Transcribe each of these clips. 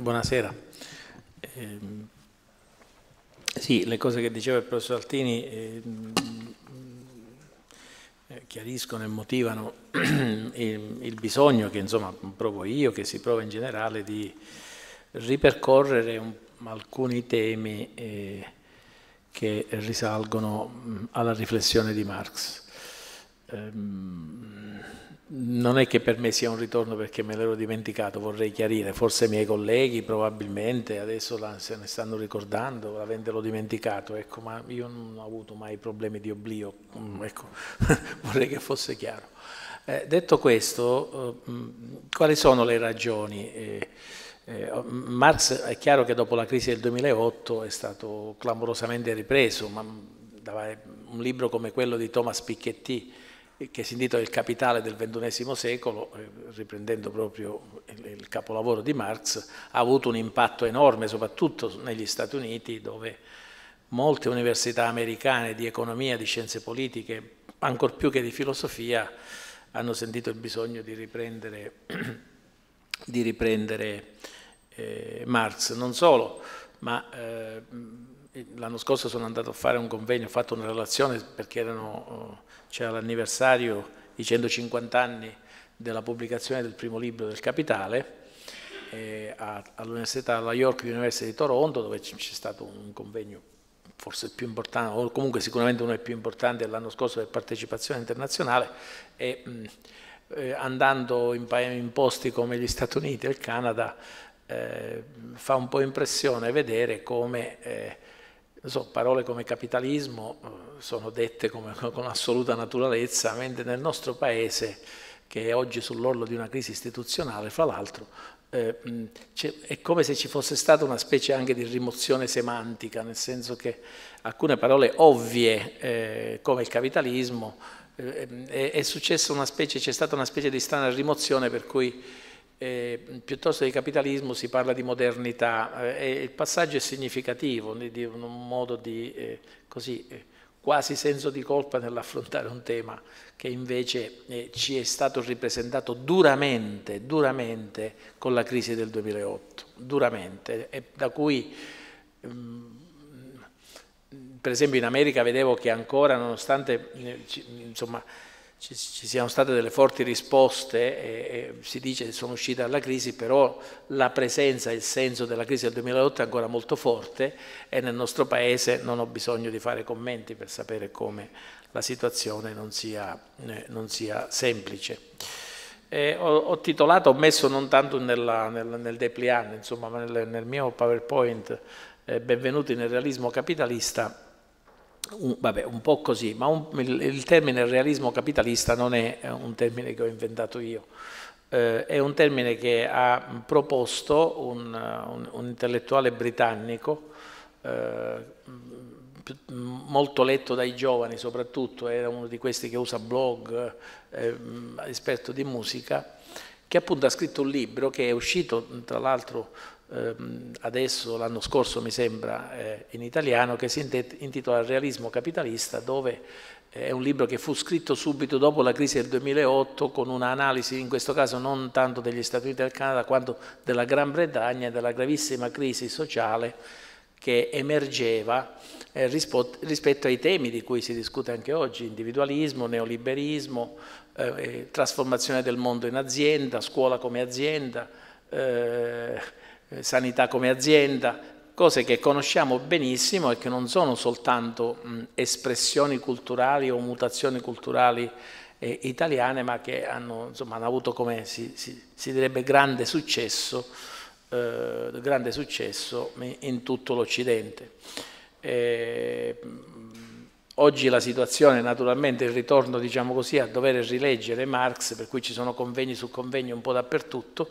Buonasera. Eh, sì, le cose che diceva il professor Altini ehm, eh, chiariscono e motivano il bisogno che insomma provo io, che si prova in generale, di ripercorrere un, alcuni temi eh, che risalgono alla riflessione di Marx. Ehm, non è che per me sia un ritorno perché me l'ero dimenticato, vorrei chiarire, forse i miei colleghi probabilmente adesso se ne stanno ricordando, avendolo dimenticato, ecco, ma io non ho avuto mai problemi di oblio, mm, ecco, vorrei che fosse chiaro. Eh, detto questo, eh, mm, quali sono le ragioni? Eh, eh oh, Marx è chiaro che dopo la crisi del 2008 è stato clamorosamente ripreso, ma mm, eh, un libro come quello di Thomas Piketty, che si intitola Il capitale del XXI secolo, eh, riprendendo proprio il capolavoro di Marx, ha avuto un impatto enorme, soprattutto negli Stati Uniti, dove molte università americane di economia, di scienze politiche, ancor più che di filosofia, hanno sentito il bisogno di riprendere, di riprendere eh, Marx. Non solo, ma... Eh, L'anno scorso sono andato a fare un convegno, ho fatto una relazione perché eh, c'era l'anniversario di 150 anni della pubblicazione del primo libro del Capitale eh, all'Università, alla York University di Toronto, dove c'è stato un convegno forse più importante, o comunque sicuramente uno dei più importanti dell'anno scorso per partecipazione internazionale, e eh, andando in, in posti come gli Stati Uniti e il Canada, eh, fa un po' impressione vedere come eh, so, parole come capitalismo eh, sono dette come, con assoluta naturalezza, mentre nel nostro paese, che è oggi sull'orlo di una crisi istituzionale, fra l'altro, eh, è come se ci fosse stata una specie anche di rimozione semantica, nel senso che alcune parole ovvie eh, come il capitalismo, eh, eh è, è, successa una specie, c'è stata una specie di strana rimozione per cui eh, piuttosto di capitalismo si parla di modernità eh, e il passaggio è significativo, di un modo di eh, così, eh, quasi senso di colpa nell'affrontare un tema che invece eh, ci è stato ripresentato duramente, duramente con la crisi del 2008, duramente, e da cui ehm, per esempio in America vedevo che ancora nonostante eh, insomma, ci, ci, siano state delle forti risposte, e, e si dice che sono uscite dalla crisi, però la presenza e il senso della crisi del 2008 è ancora molto forte e nel nostro Paese non ho bisogno di fare commenti per sapere come la situazione non sia, eh, non sia semplice. Eh, ho, ho, titolato, ho messo non tanto nella, nel, nel depliant, insomma, nel, nel, mio PowerPoint, eh, benvenuti nel realismo capitalista, un, vabbè, un po' così, ma un, il, il, termine realismo capitalista non è eh, un termine che ho inventato io, eh, è un termine che ha proposto un, eh, un intellettuale britannico eh, molto letto dai giovani soprattutto, era uno di questi che usa blog, eh, mm, esperto di musica, che appunto ha scritto un libro che è uscito tra l'altro Ehm, adesso l'anno scorso mi sembra in italiano, che si intitola Realismo capitalista, dove eh, è un libro che fu scritto subito dopo la crisi del 2008 con un'analisi in questo caso non tanto degli Stati Uniti e del Canada quanto della Gran Bretagna e della gravissima crisi sociale che emergeva eh, rispetto ai temi di cui si discute anche oggi, individualismo, neoliberismo, eh, trasformazione del mondo in azienda, scuola come azienda, eh, eh, sanità come azienda, cose che conosciamo benissimo e che non sono soltanto mh, espressioni culturali o mutazioni culturali eh, italiane, ma che hanno, insomma, hanno avuto come si, si, si, direbbe grande successo, eh, grande successo in tutto l'Occidente. Eh, oggi la situazione, naturalmente il ritorno diciamo così, a dover rileggere Marx, per cui ci sono convegni su convegni un po' dappertutto,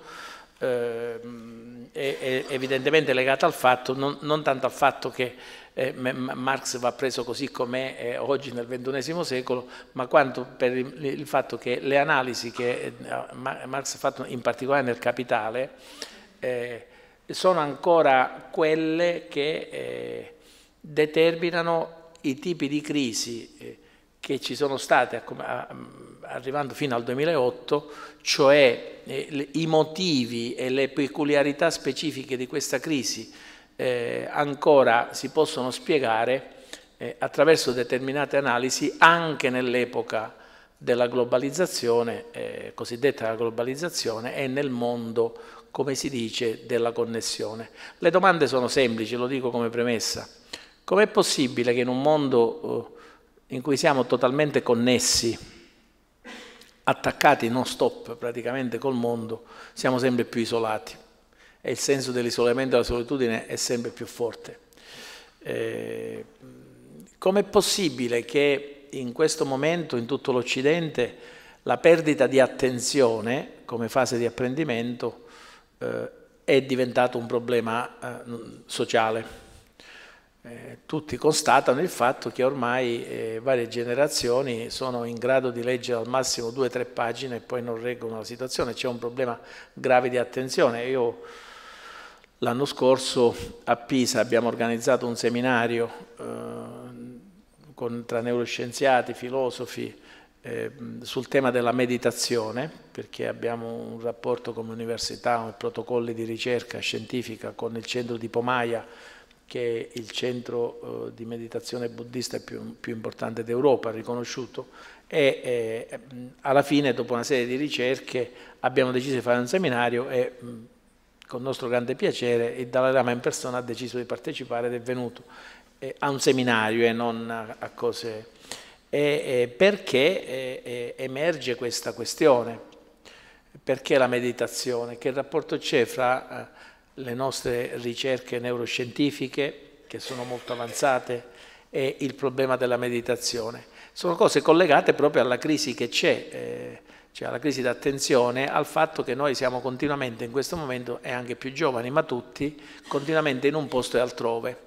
ehm, è, evidentemente legata al fatto, non, non tanto al fatto che eh, Marx va preso così com'è eh, oggi nel XXI secolo, ma quanto per il, il fatto che le analisi che eh, Marx ha fatto in particolare nel Capitale eh, sono ancora quelle che eh, determinano i tipi di crisi eh, che ci sono state a, a, arrivando fino al 2008, cioè eh, i motivi e le peculiarità specifiche di questa crisi eh, ancora si possono spiegare eh, attraverso determinate analisi anche nell'epoca della globalizzazione, eh, cosiddetta globalizzazione, e nel mondo, come si dice, della connessione. Le domande sono semplici, lo dico come premessa. Com'è possibile che in un mondo eh, in cui siamo totalmente connessi, attaccati non stop praticamente col mondo, siamo sempre più isolati e il senso dell'isolamento e della solitudine è sempre più forte. Eh, Com'è possibile che in questo momento in tutto l'Occidente la perdita di attenzione come fase di apprendimento eh, è diventata un problema eh, sociale? eh, tutti constatano il fatto che ormai eh, varie generazioni sono in grado di leggere al massimo due o tre pagine e poi non reggono la situazione, c'è un problema grave di attenzione. Io l'anno scorso a Pisa abbiamo organizzato un seminario eh, con, tra neuroscienziati, filosofi, eh, sul tema della meditazione, perché abbiamo un rapporto come università, un protocollo di ricerca scientifica con il centro di Pomaia, che è il centro eh, di meditazione buddista più, più importante d'Europa, riconosciuto, e eh, alla fine, dopo una serie di ricerche, abbiamo deciso di fare un seminario e con nostro grande piacere il Dalai Lama in persona ha deciso di partecipare ed è venuto eh, a un seminario e non a, a cose... perché eh, eh, emerge questa questione? Perché la meditazione? Che rapporto c'è fra eh, le nostre ricerche neuroscientifiche, che sono molto avanzate, e il problema della meditazione. Sono cose collegate proprio alla crisi che c'è, eh, cioè alla crisi d'attenzione, al fatto che noi siamo continuamente in questo momento, e anche più giovani, ma tutti, continuamente in un posto e altrove.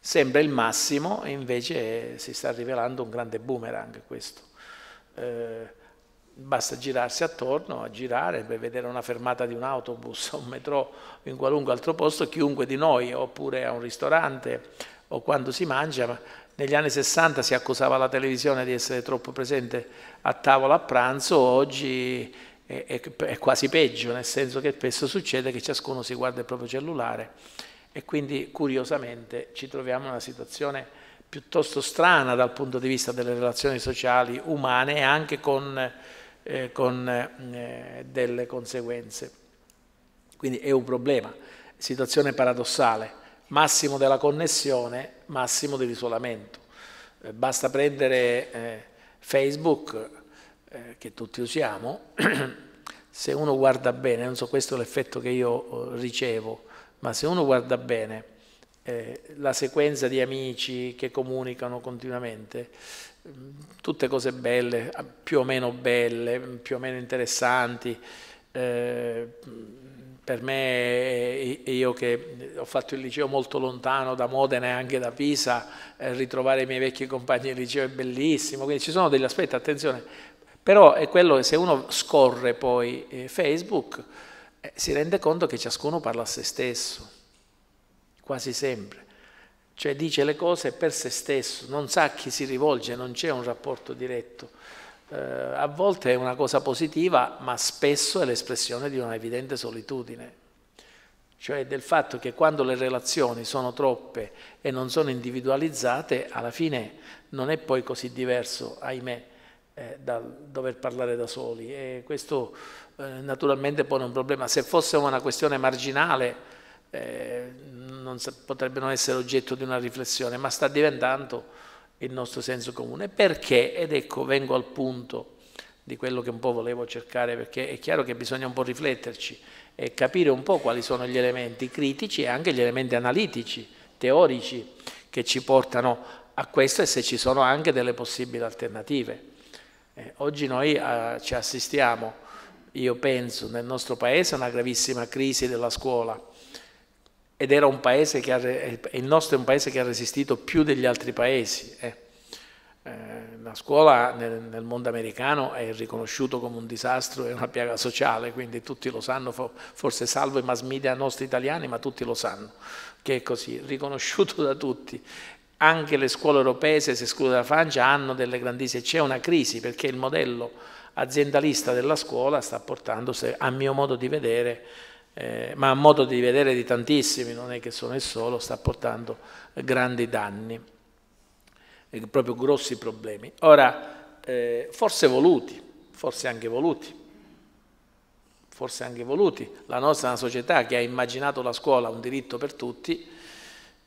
Sembra il massimo, e invece eh, si sta rivelando un grande boomerang questo. Eh, basta girarsi attorno, a girare per vedere una fermata di un autobus, un metro, in qualunque altro posto, chiunque di noi, oppure a un ristorante o quando si mangia. Negli anni 60 si accusava la televisione di essere troppo presente a tavola a pranzo, oggi è, è, è quasi peggio, nel senso che spesso succede che ciascuno si guarda il proprio cellulare e quindi curiosamente ci troviamo in una situazione piuttosto strana dal punto di vista delle relazioni sociali umane e anche con eh, con eh, delle conseguenze. Quindi è un problema, situazione paradossale, massimo della connessione, massimo dell'isolamento. Eh, basta prendere eh, Facebook, eh, che tutti usiamo, se uno guarda bene, non so questo è l'effetto che io eh, ricevo, ma se uno guarda bene la sequenza di amici che comunicano continuamente, tutte cose belle, più o meno belle, più o meno interessanti. Eh, per me, io che ho fatto il liceo molto lontano da Modena e anche da Pisa, eh, ritrovare i miei vecchi compagni di liceo è bellissimo, quindi ci sono degli aspetti, attenzione, però è quello che se uno scorre poi eh, Facebook si rende conto che ciascuno parla a se stesso, quasi sempre cioè dice le cose per se stesso, non sa a chi si rivolge, non c'è un rapporto diretto. Eh, a volte è una cosa positiva, ma spesso è l'espressione di una evidente solitudine, cioè del fatto che quando le relazioni sono troppe e non sono individualizzate, alla fine non è poi così diverso, ahimè, eh, dal dover parlare da soli. E questo eh, naturalmente pone un problema. Se fosse una questione marginale, eh, non potrebbero essere oggetto di una riflessione, ma sta diventando il nostro senso comune. Perché? Ed ecco, vengo al punto di quello che un po' volevo cercare, perché è chiaro che bisogna un po' rifletterci e capire un po' quali sono gli elementi critici e anche gli elementi analitici, teorici, che ci portano a questo e se ci sono anche delle possibili alternative. Eh, oggi noi eh, ci assistiamo, io penso, nel nostro Paese a una gravissima crisi della scuola ed era un paese che ha, il nostro è un paese che ha resistito più degli altri paesi. Eh. eh. la scuola nel, nel, mondo americano è riconosciuto come un disastro e una piaga sociale, quindi tutti lo sanno, forse salvo i mass media nostri italiani, ma tutti lo sanno che è così, riconosciuto da tutti. Anche le scuole europee, se si esclude la Francia, hanno delle grandissime... C'è una crisi perché il modello aziendalista della scuola sta portando, a mio modo di vedere, eh, ma a modo di vedere di tantissimi, non è che sono il solo, sta portando grandi danni, eh, proprio grossi problemi. Ora, eh, forse voluti, forse anche voluti, forse anche voluti, la nostra è una società che ha immaginato la scuola un diritto per tutti,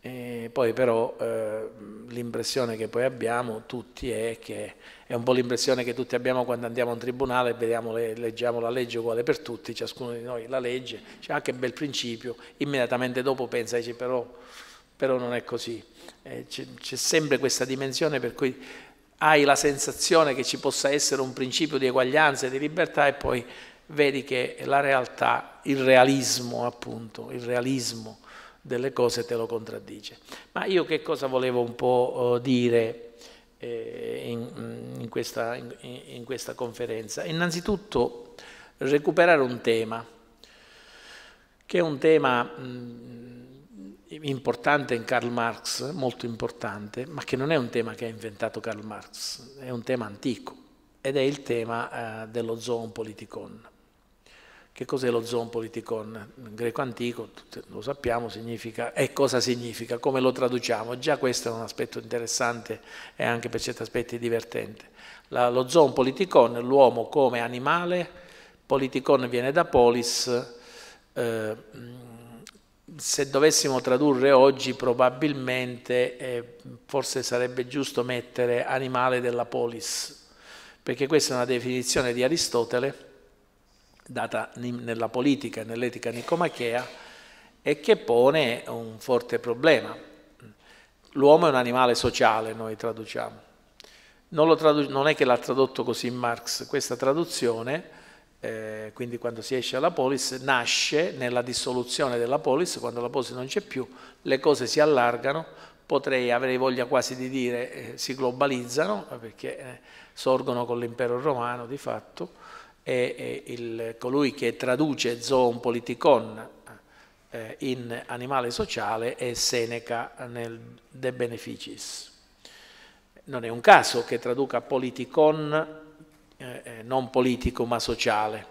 eh, poi però eh, l'impressione che poi abbiamo tutti è che è un po' l'impressione che tutti abbiamo quando andiamo a un tribunale e vediamo, leggiamo la legge uguale per tutti, ciascuno di noi la legge, c'è anche un bel principio, immediatamente dopo pensa dice però, però non è così. Eh, c'è sempre questa dimensione per cui hai la sensazione che ci possa essere un principio di eguaglianza e di libertà e poi vedi che la realtà, il realismo appunto, il realismo delle cose te lo contraddice. Ma io che cosa volevo un po' oh, dire? Eh, in, mm, in, questa, in, in questa conferenza. Innanzitutto recuperare un tema, che è un tema mh, mm, importante in Karl Marx, molto importante, ma che non è un tema che ha inventato Karl Marx, è un tema antico ed è il tema eh, dello zoon politikon. Che cos'è lo zoon politicon? In greco antico, lo sappiamo, significa, e cosa significa, come lo traduciamo. Già questo è un aspetto interessante e anche per certi aspetti divertente. La, lo zoon politicon, l'uomo come animale, politikon viene da polis, eh, se dovessimo tradurre oggi probabilmente eh, forse sarebbe giusto mettere animale della polis, perché questa è una definizione di Aristotele data nella politica e nell'etica nicomachea e che pone un forte problema. L'uomo è un animale sociale, noi traduciamo. Non, tradu non è che l'ha tradotto così Marx, questa traduzione, eh, quindi quando si esce dalla polis, nasce nella dissoluzione della polis, quando la polis non c'è più, le cose si allargano, potrei, avrei voglia quasi di dire, eh, si globalizzano, eh, perché eh, sorgono con l'impero romano di fatto, e, e il, colui che traduce zoon politikon eh, in animale sociale è Seneca nel De Beneficis. Non è un caso che traduca politikon eh, eh, non politico ma sociale,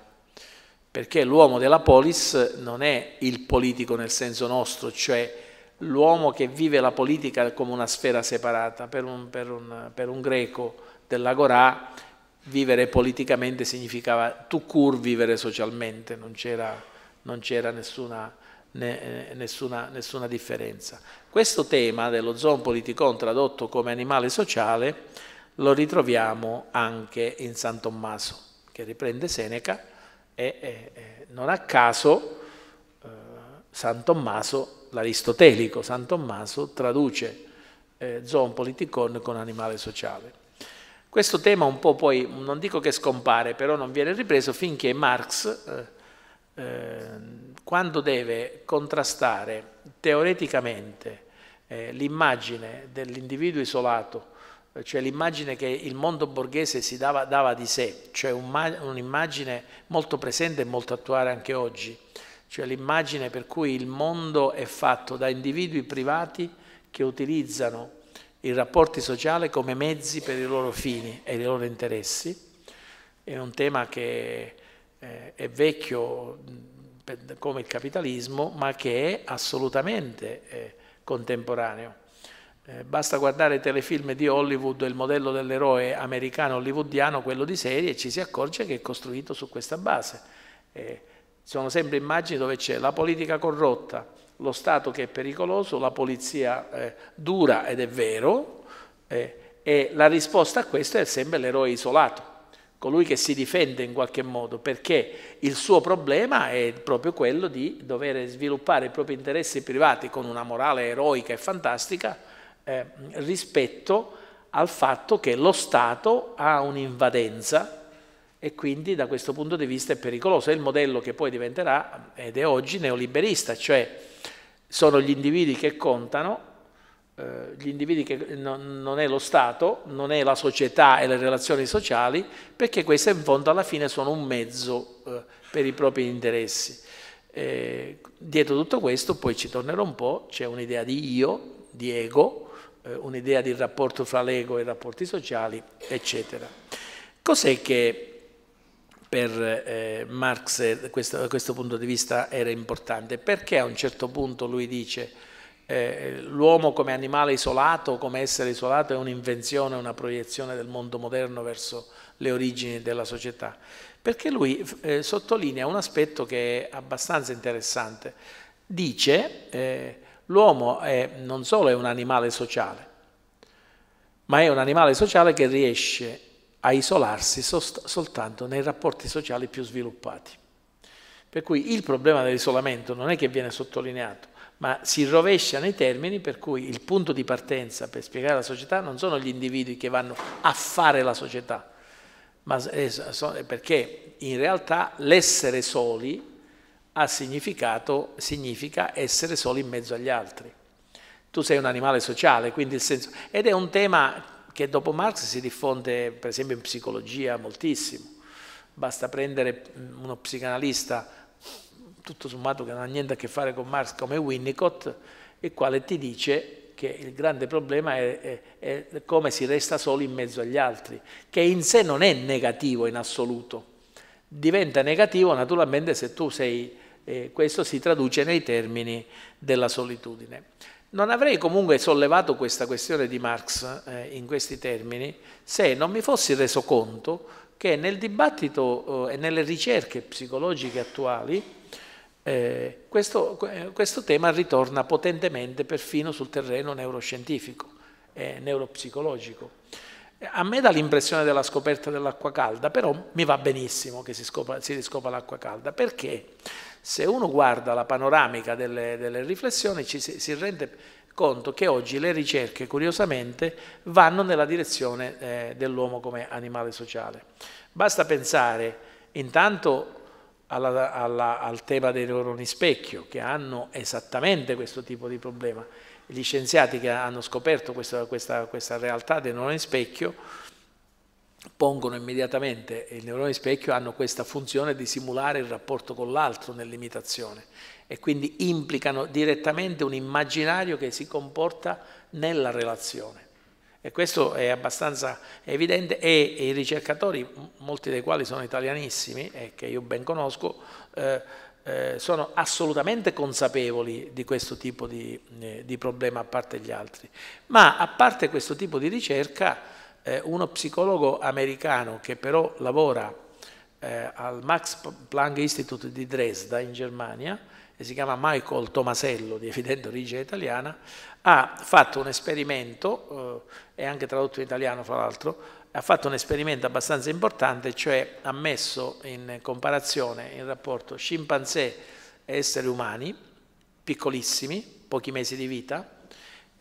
perché l'uomo della polis non è il politico nel senso nostro, cioè l'uomo che vive la politica come una sfera separata. Per un, per un, per un greco dell'Agorà vivere politicamente significava tu cur vivere socialmente, non c'era, nessuna, ne, eh, nessuna, nessuna, differenza. Questo tema dello zoon politicon tradotto come animale sociale lo ritroviamo anche in San Tommaso, che riprende Seneca e, e, e non a caso eh, San Tommaso, l'aristotelico San Tommaso, traduce eh, zoon politicon con animale sociale. Questo tema un po' poi, non dico che scompare, però non viene ripreso finché Marx, eh, eh, quando deve contrastare teoreticamente eh, l'immagine dell'individuo isolato, eh, cioè l'immagine che il mondo borghese si dava, dava di sé, cioè un'immagine molto presente e molto attuale anche oggi, cioè l'immagine per cui il mondo è fatto da individui privati che utilizzano i rapporti sociali come mezzi per i loro fini e i loro interessi. È un tema che eh, è vecchio come il capitalismo, ma che è assolutamente eh, contemporaneo. Eh, basta guardare i telefilm di Hollywood, il modello dell'eroe americano hollywoodiano, quello di serie, e ci si accorge che è costruito su questa base. sono sempre immagini dove c'è la politica corrotta, lo Stato che è pericoloso, la polizia eh, dura ed è vero, eh, e la risposta a questo è sempre l'eroe isolato, colui che si difende in qualche modo, perché il suo problema è proprio quello di dover sviluppare i propri interessi privati con una morale eroica e fantastica eh, rispetto al fatto che lo Stato ha un'invadenza e quindi da questo punto di vista è pericoloso. È il modello che poi diventerà, ed è oggi, neoliberista, cioè sono gli individui che contano, eh, gli individui che non, è lo Stato, non è la società e le relazioni sociali, perché queste in fondo alla fine sono un mezzo eh, per i propri interessi. Eh, dietro tutto questo, poi ci tornerò un po', c'è un'idea di io, di ego, eh, un'idea di rapporto fra l'ego e i rapporti sociali, eccetera. Cos'è che per eh, Marx eh, questo, da questo punto di vista era importante. Perché a un certo punto lui dice eh, l'uomo come animale isolato, come essere isolato è un'invenzione, una proiezione del mondo moderno verso le origini della società? Perché lui eh, sottolinea un aspetto che è abbastanza interessante. Dice eh, l'uomo non solo è un animale sociale, ma è un animale sociale che riesce a isolarsi soltanto nei rapporti sociali più sviluppati. Per cui il problema dell'isolamento non è che viene sottolineato, ma si rovescia nei termini per cui il punto di partenza per spiegare la società non sono gli individui che vanno a fare la società, ma eh, perché in realtà l'essere soli ha significato, significa essere soli in mezzo agli altri. Tu sei un animale sociale, quindi il senso... Ed è un tema che dopo Marx si diffonde per esempio in psicologia moltissimo. Basta prendere mm, uno psicanalista tutto sommato che non ha niente a che fare con Marx come Winnicott, il quale ti dice che il grande problema è, è, è come si resta soli in mezzo agli altri, che in sé non è negativo in assoluto. Diventa negativo naturalmente se tu sei, eh, questo si traduce nei termini della solitudine. Non avrei comunque sollevato questa questione di Marx eh, in questi termini se non mi fossi reso conto che nel dibattito eh, e nelle ricerche psicologiche attuali eh, questo, eh, questo, tema ritorna potentemente perfino sul terreno neuroscientifico e neuropsicologico. A me dà l'impressione della scoperta dell'acqua calda, però mi va benissimo che si, scopa, si riscopa l'acqua calda. Perché? Se uno guarda la panoramica delle, delle riflessioni ci, si rende conto che oggi le ricerche, curiosamente, vanno nella direzione eh, dell'uomo come animale sociale. Basta pensare intanto alla, alla, al tema dei neuroni specchio, che hanno esattamente questo tipo di problema. Gli scienziati che hanno scoperto questa, questa, questa realtà dei neuroni specchio pongono immediatamente il neurone specchio hanno questa funzione di simulare il rapporto con l'altro nell'imitazione e quindi implicano direttamente un immaginario che si comporta nella relazione. E questo è abbastanza evidente e, i ricercatori, molti dei quali sono italianissimi e che io ben conosco, eh, eh, sono assolutamente consapevoli di questo tipo di, eh, di problema a parte gli altri. Ma a parte questo tipo di ricerca, eh, uno psicologo americano che però lavora eh, al Max Planck Institute di Dresda in Germania, e si chiama Michael Tomasello, di evidente origine italiana, ha fatto un esperimento, eh, è anche tradotto in italiano fra l'altro, ha fatto un esperimento abbastanza importante, cioè ha messo in comparazione il rapporto scimpanzé e esseri umani, piccolissimi, pochi mesi di vita,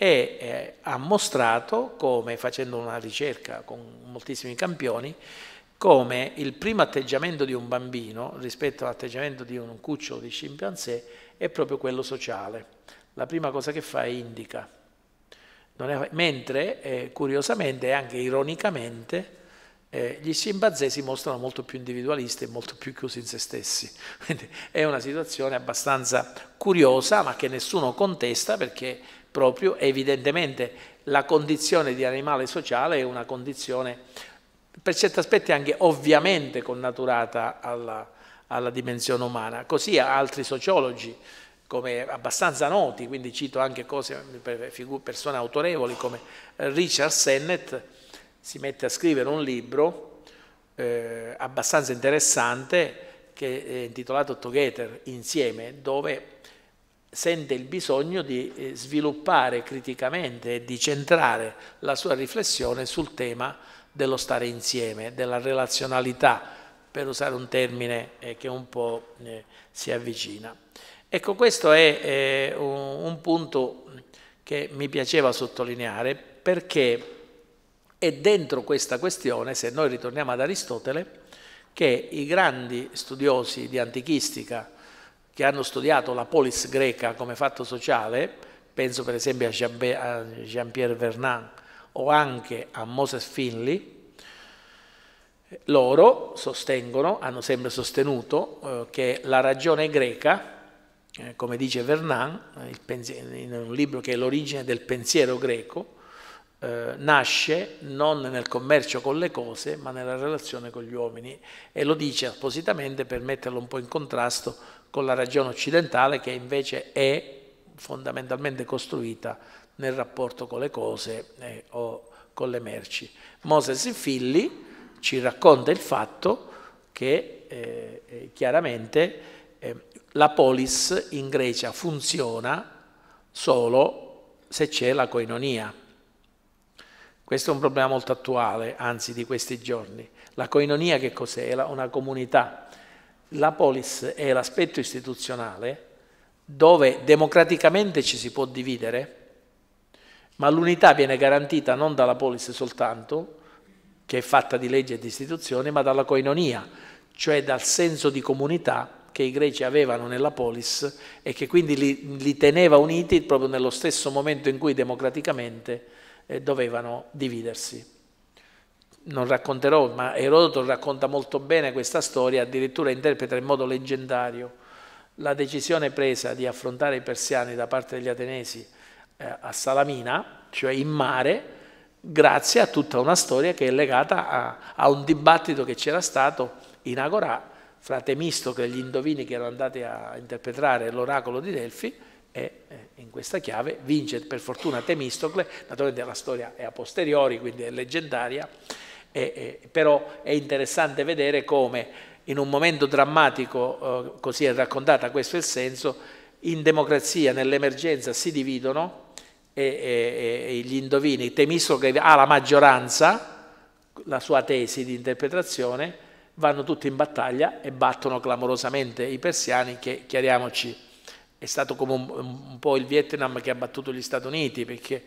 e eh, ha mostrato come, facendo una ricerca con moltissimi campioni, come il primo atteggiamento di un bambino rispetto all'atteggiamento di un cucciolo di scimpanzé è proprio quello sociale. La prima cosa che fa è indica. È, mentre, eh, curiosamente e anche ironicamente, eh, gli scimpanzé si mostrano molto più individualisti e molto più chiusi in se stessi. Quindi è una situazione abbastanza curiosa, ma che nessuno contesta perché proprio evidentemente la condizione di animale sociale è una condizione per certi aspetti anche ovviamente connaturata alla, alla dimensione umana. Così altri sociologi come abbastanza noti, quindi cito anche cose, persone autorevoli come Richard Sennett, si mette a scrivere un libro eh, abbastanza interessante che è intitolato Together, Insieme, dove sente il bisogno di eh, sviluppare criticamente e di centrare la sua riflessione sul tema dello stare insieme, della relazionalità, per usare un termine eh, che un po' eh, si avvicina. Ecco, questo è un punto che mi piaceva sottolineare perché è dentro questa questione, se noi ritorniamo ad Aristotele, che i grandi studiosi di antichistica, che hanno studiato la polis greca come fatto sociale, penso per esempio a Jean-Pierre Vernant o anche a Moses Finley, loro sostengono, hanno sempre sostenuto, eh, che la ragione greca, eh, come dice Vernant, eh, in un libro che è l'origine del pensiero greco, eh, nasce non nel commercio con le cose, ma nella relazione con gli uomini e lo dice appositamente per metterlo un po' in contrasto con la ragione occidentale che invece è fondamentalmente costruita nel rapporto con le cose eh, o con le merci. Moses Filli ci racconta il fatto che eh, eh, chiaramente eh, la polis in Grecia funziona solo se c'è la coinonia. Questo è un problema molto attuale, anzi di questi giorni. La coinonia che cos'è? È una comunità la polis è l'aspetto istituzionale dove democraticamente ci si può dividere, ma l'unità viene garantita non dalla polis soltanto, che è fatta di legge e di istituzioni, ma dalla coinonia, cioè dal senso di comunità che i greci avevano nella polis e che quindi li, li teneva uniti proprio nello stesso momento in cui democraticamente eh, dovevano dividersi non racconterò, ma Erodoto racconta molto bene questa storia, addirittura interpreta in modo leggendario la decisione presa di affrontare i persiani da parte degli atenesi eh, a Salamina, cioè in mare, grazie a tutta una storia che è legata a, a un dibattito che c'era stato in Agorà fra Temistocle e gli indovini che erano andati a interpretare l'oracolo di Delfi e eh, in questa chiave vince per fortuna Temistocle, naturalmente la storia è a posteriori, quindi è leggendaria, e, e, però è interessante vedere come in un momento drammatico, eh, così è raccontata, questo è il senso, in democrazia, nell'emergenza si dividono e, e, gli indovini, Temisto che ha la maggioranza, la sua tesi di interpretazione, vanno tutti in battaglia e battono clamorosamente i persiani che, chiariamoci, è stato come un, un po' il Vietnam che ha battuto gli Stati Uniti, perché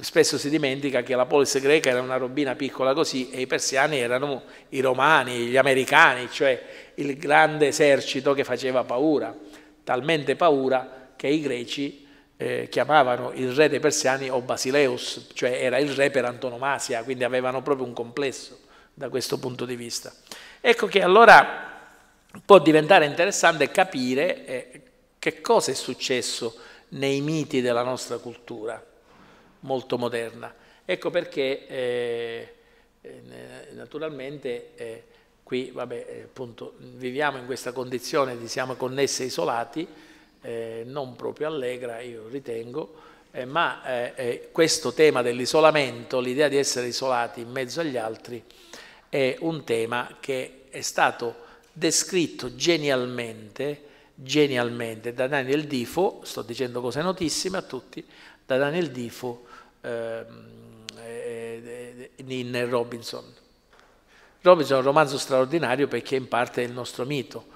Spesso si dimentica che la polis greca era una robina piccola così e i persiani erano i romani, gli americani, cioè il grande esercito che faceva paura, talmente paura che i greci eh, chiamavano il re dei persiani o Basileus, cioè era il re per antonomasia, quindi avevano proprio un complesso da questo punto di vista. Ecco che allora può diventare interessante capire eh, che cosa è successo nei miti della nostra cultura molto moderna. Ecco perché eh, eh naturalmente eh, qui vabbè, eh, appunto, viviamo in questa condizione di siamo connessi e isolati, eh, non proprio allegra io ritengo, eh, ma questo tema dell'isolamento, l'idea di essere isolati in mezzo agli altri, è un tema che è stato descritto genialmente, genialmente da Daniel Difo, sto dicendo cose notissime a tutti, da Daniel Difo Ehm, eh, eh, eh in Robinson. Robinson è un romanzo straordinario perché in parte è il nostro mito.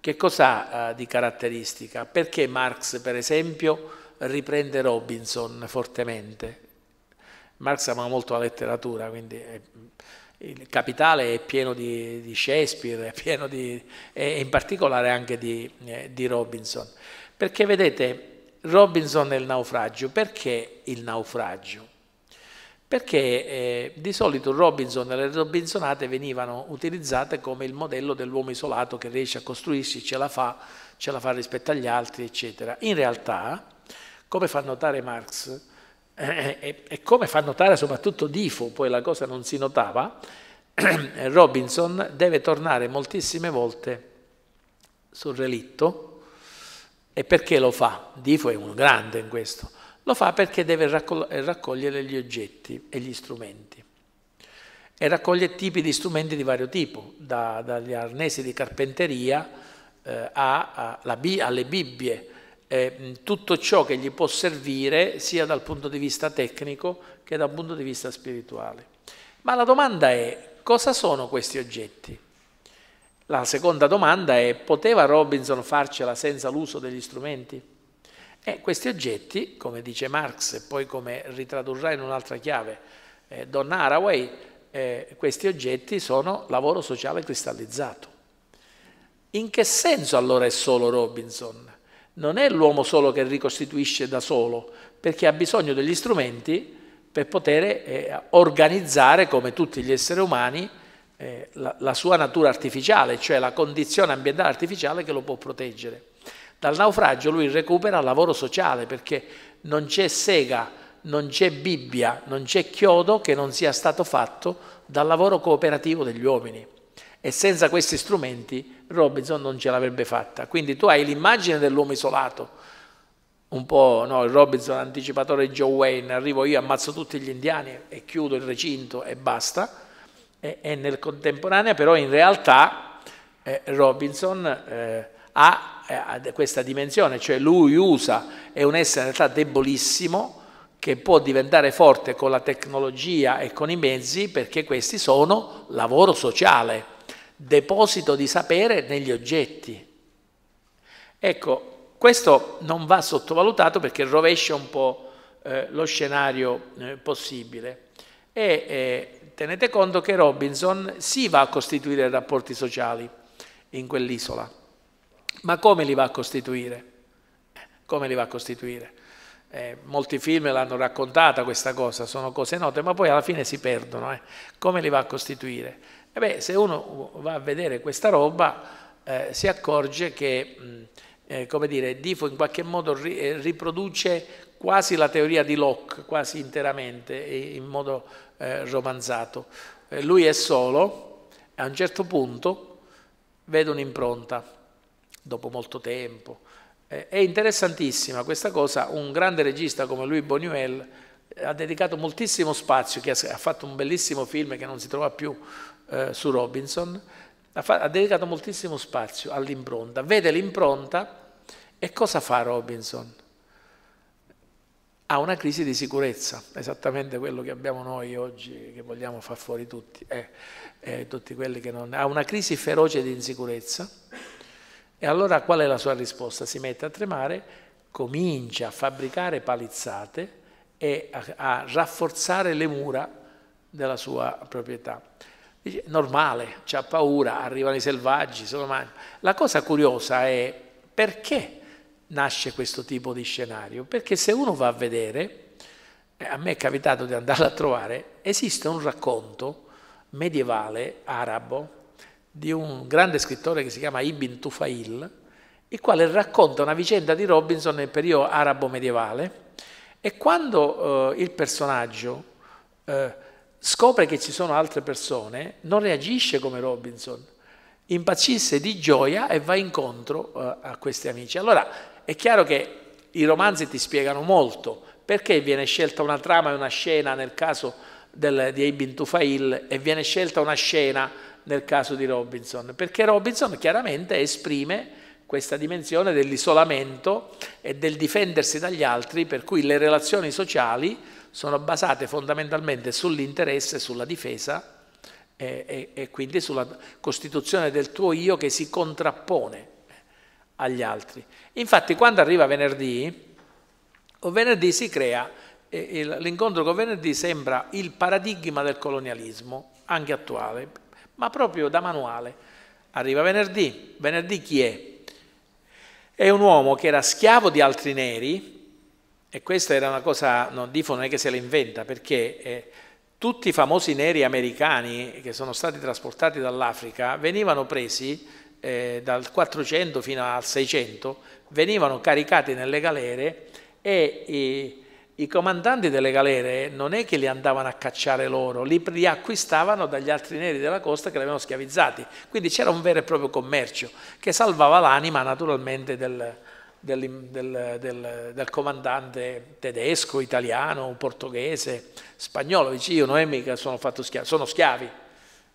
Che cosa ha eh, di caratteristica? Perché Marx, per esempio, riprende Robinson fortemente. Marx ama molto la letteratura, quindi è, il capitale è pieno di, di Shakespeare, è pieno di, e in particolare anche di, eh, di Robinson. Perché vedete, Robinson e il naufragio. Perché il naufragio? Perché eh, di solito Robinson e le Robinsonate venivano utilizzate come il modello dell'uomo isolato che riesce a costruirsi, ce la fa, ce la fa rispetto agli altri, eccetera. In realtà, come fa notare Marx eh, e, eh, eh, e come fa notare soprattutto Difo, poi la cosa non si notava, Robinson deve tornare moltissime volte sul relitto, e perché lo fa? Difo è un grande in questo. Lo fa perché deve raccogliere gli oggetti e gli strumenti. E raccoglie tipi di strumenti di vario tipo, da, dagli arnesi di carpenteria eh, a, a, bi, alle Bibbie, eh, tutto ciò che gli può servire sia dal punto di vista tecnico che dal punto di vista spirituale. Ma la domanda è cosa sono questi oggetti? La seconda domanda è, poteva Robinson farcela senza l'uso degli strumenti? E eh, questi oggetti, come dice Marx e poi come ritradurrà in un'altra chiave eh, Donna Haraway, eh, questi oggetti sono lavoro sociale cristallizzato. In che senso allora è solo Robinson? Non è l'uomo solo che ricostituisce da solo, perché ha bisogno degli strumenti per poter eh, organizzare, come tutti gli esseri umani, eh, la, la sua natura artificiale, cioè la condizione ambientale artificiale che lo può proteggere. Dal naufragio lui recupera lavoro sociale perché non c'è sega, non c'è Bibbia, non c'è chiodo che non sia stato fatto dal lavoro cooperativo degli uomini. E senza questi strumenti Robinson non ce l'avrebbe fatta. Quindi tu hai l'immagine dell'uomo isolato, un po' no, il Robinson anticipatore di Joe Wayne, arrivo io, ammazzo tutti gli indiani e chiudo il recinto e basta e, e nel contemporanea, però in realtà eh, Robinson eh, ha, eh, ha questa dimensione, cioè lui usa, è un essere in realtà debolissimo, che può diventare forte con la tecnologia e con i mezzi perché questi sono lavoro sociale, deposito di sapere negli oggetti. Ecco, questo non va sottovalutato perché rovescia un po' eh, lo scenario eh, possibile. E eh, tenete conto che Robinson si va a costituire rapporti sociali in quell'isola, ma come li va a costituire? Eh, come li va a costituire? Eh, molti film l'hanno raccontata questa cosa, sono cose note, ma poi alla fine si perdono. Eh. Come li va a costituire? E eh beh, se uno va a vedere questa roba eh, si accorge che, mh, mm, eh, come dire, Difo in qualche modo ri riproduce quasi la teoria di Locke, quasi interamente, in modo eh, romanzato. Eh, lui è solo e a un certo punto vede un'impronta, dopo molto tempo. Eh, è interessantissima questa cosa, un grande regista come lui Bonuel eh, ha dedicato moltissimo spazio, che ha, fatto un bellissimo film che non si trova più eh, su Robinson, ha, ha dedicato moltissimo spazio all'impronta. Vede l'impronta e cosa fa Robinson? ha una crisi di sicurezza, esattamente quello che abbiamo noi oggi, che vogliamo far fuori tutti, eh, eh, tutti quelli che non... Ha una crisi feroce di insicurezza e allora qual è la sua risposta? Si mette a tremare, comincia a fabbricare palizzate e a, a rafforzare le mura della sua proprietà. Dice, normale, c'ha paura, arrivano i selvaggi, sono mani. La cosa curiosa è perché nasce questo tipo di scenario? Perché se uno va a vedere, eh, a me è capitato di andarla a trovare, esiste un racconto medievale arabo di un grande scrittore che si chiama Ibn Tufail, il quale racconta una vicenda di Robinson nel periodo arabo medievale e quando eh, il personaggio eh, scopre che ci sono altre persone, non reagisce come Robinson, impazzisse di gioia e va incontro uh, a questi amici. Allora è chiaro che i romanzi ti spiegano molto perché viene scelta una trama e una scena nel caso del, di Ibn Tufail e viene scelta una scena nel caso di Robinson, perché Robinson chiaramente esprime questa dimensione dell'isolamento e del difendersi dagli altri, per cui le relazioni sociali sono basate fondamentalmente sull'interesse, sulla difesa e, e, e quindi sulla costituzione del tuo io che si contrappone eh, agli altri. Infatti quando arriva venerdì, o venerdì si crea, eh, l'incontro con venerdì sembra il paradigma del colonialismo, anche attuale, ma proprio da manuale. Arriva venerdì, venerdì chi è? È un uomo che era schiavo di altri neri, e questa era una cosa, non dico non è che se la inventa, perché eh, tutti i famosi neri americani che sono stati trasportati dall'Africa venivano presi eh, dal 400 fino al 600, venivano caricati nelle galere e i, i, comandanti delle galere non è che li andavano a cacciare loro, li riacquistavano dagli altri neri della costa che li avevano schiavizzati. Quindi c'era un vero e proprio commercio che salvava l'anima naturalmente del, del, del, del, del, comandante tedesco, italiano, portoghese, spagnolo. Dice, io non è mica sono fatto schiavo, sono schiavi.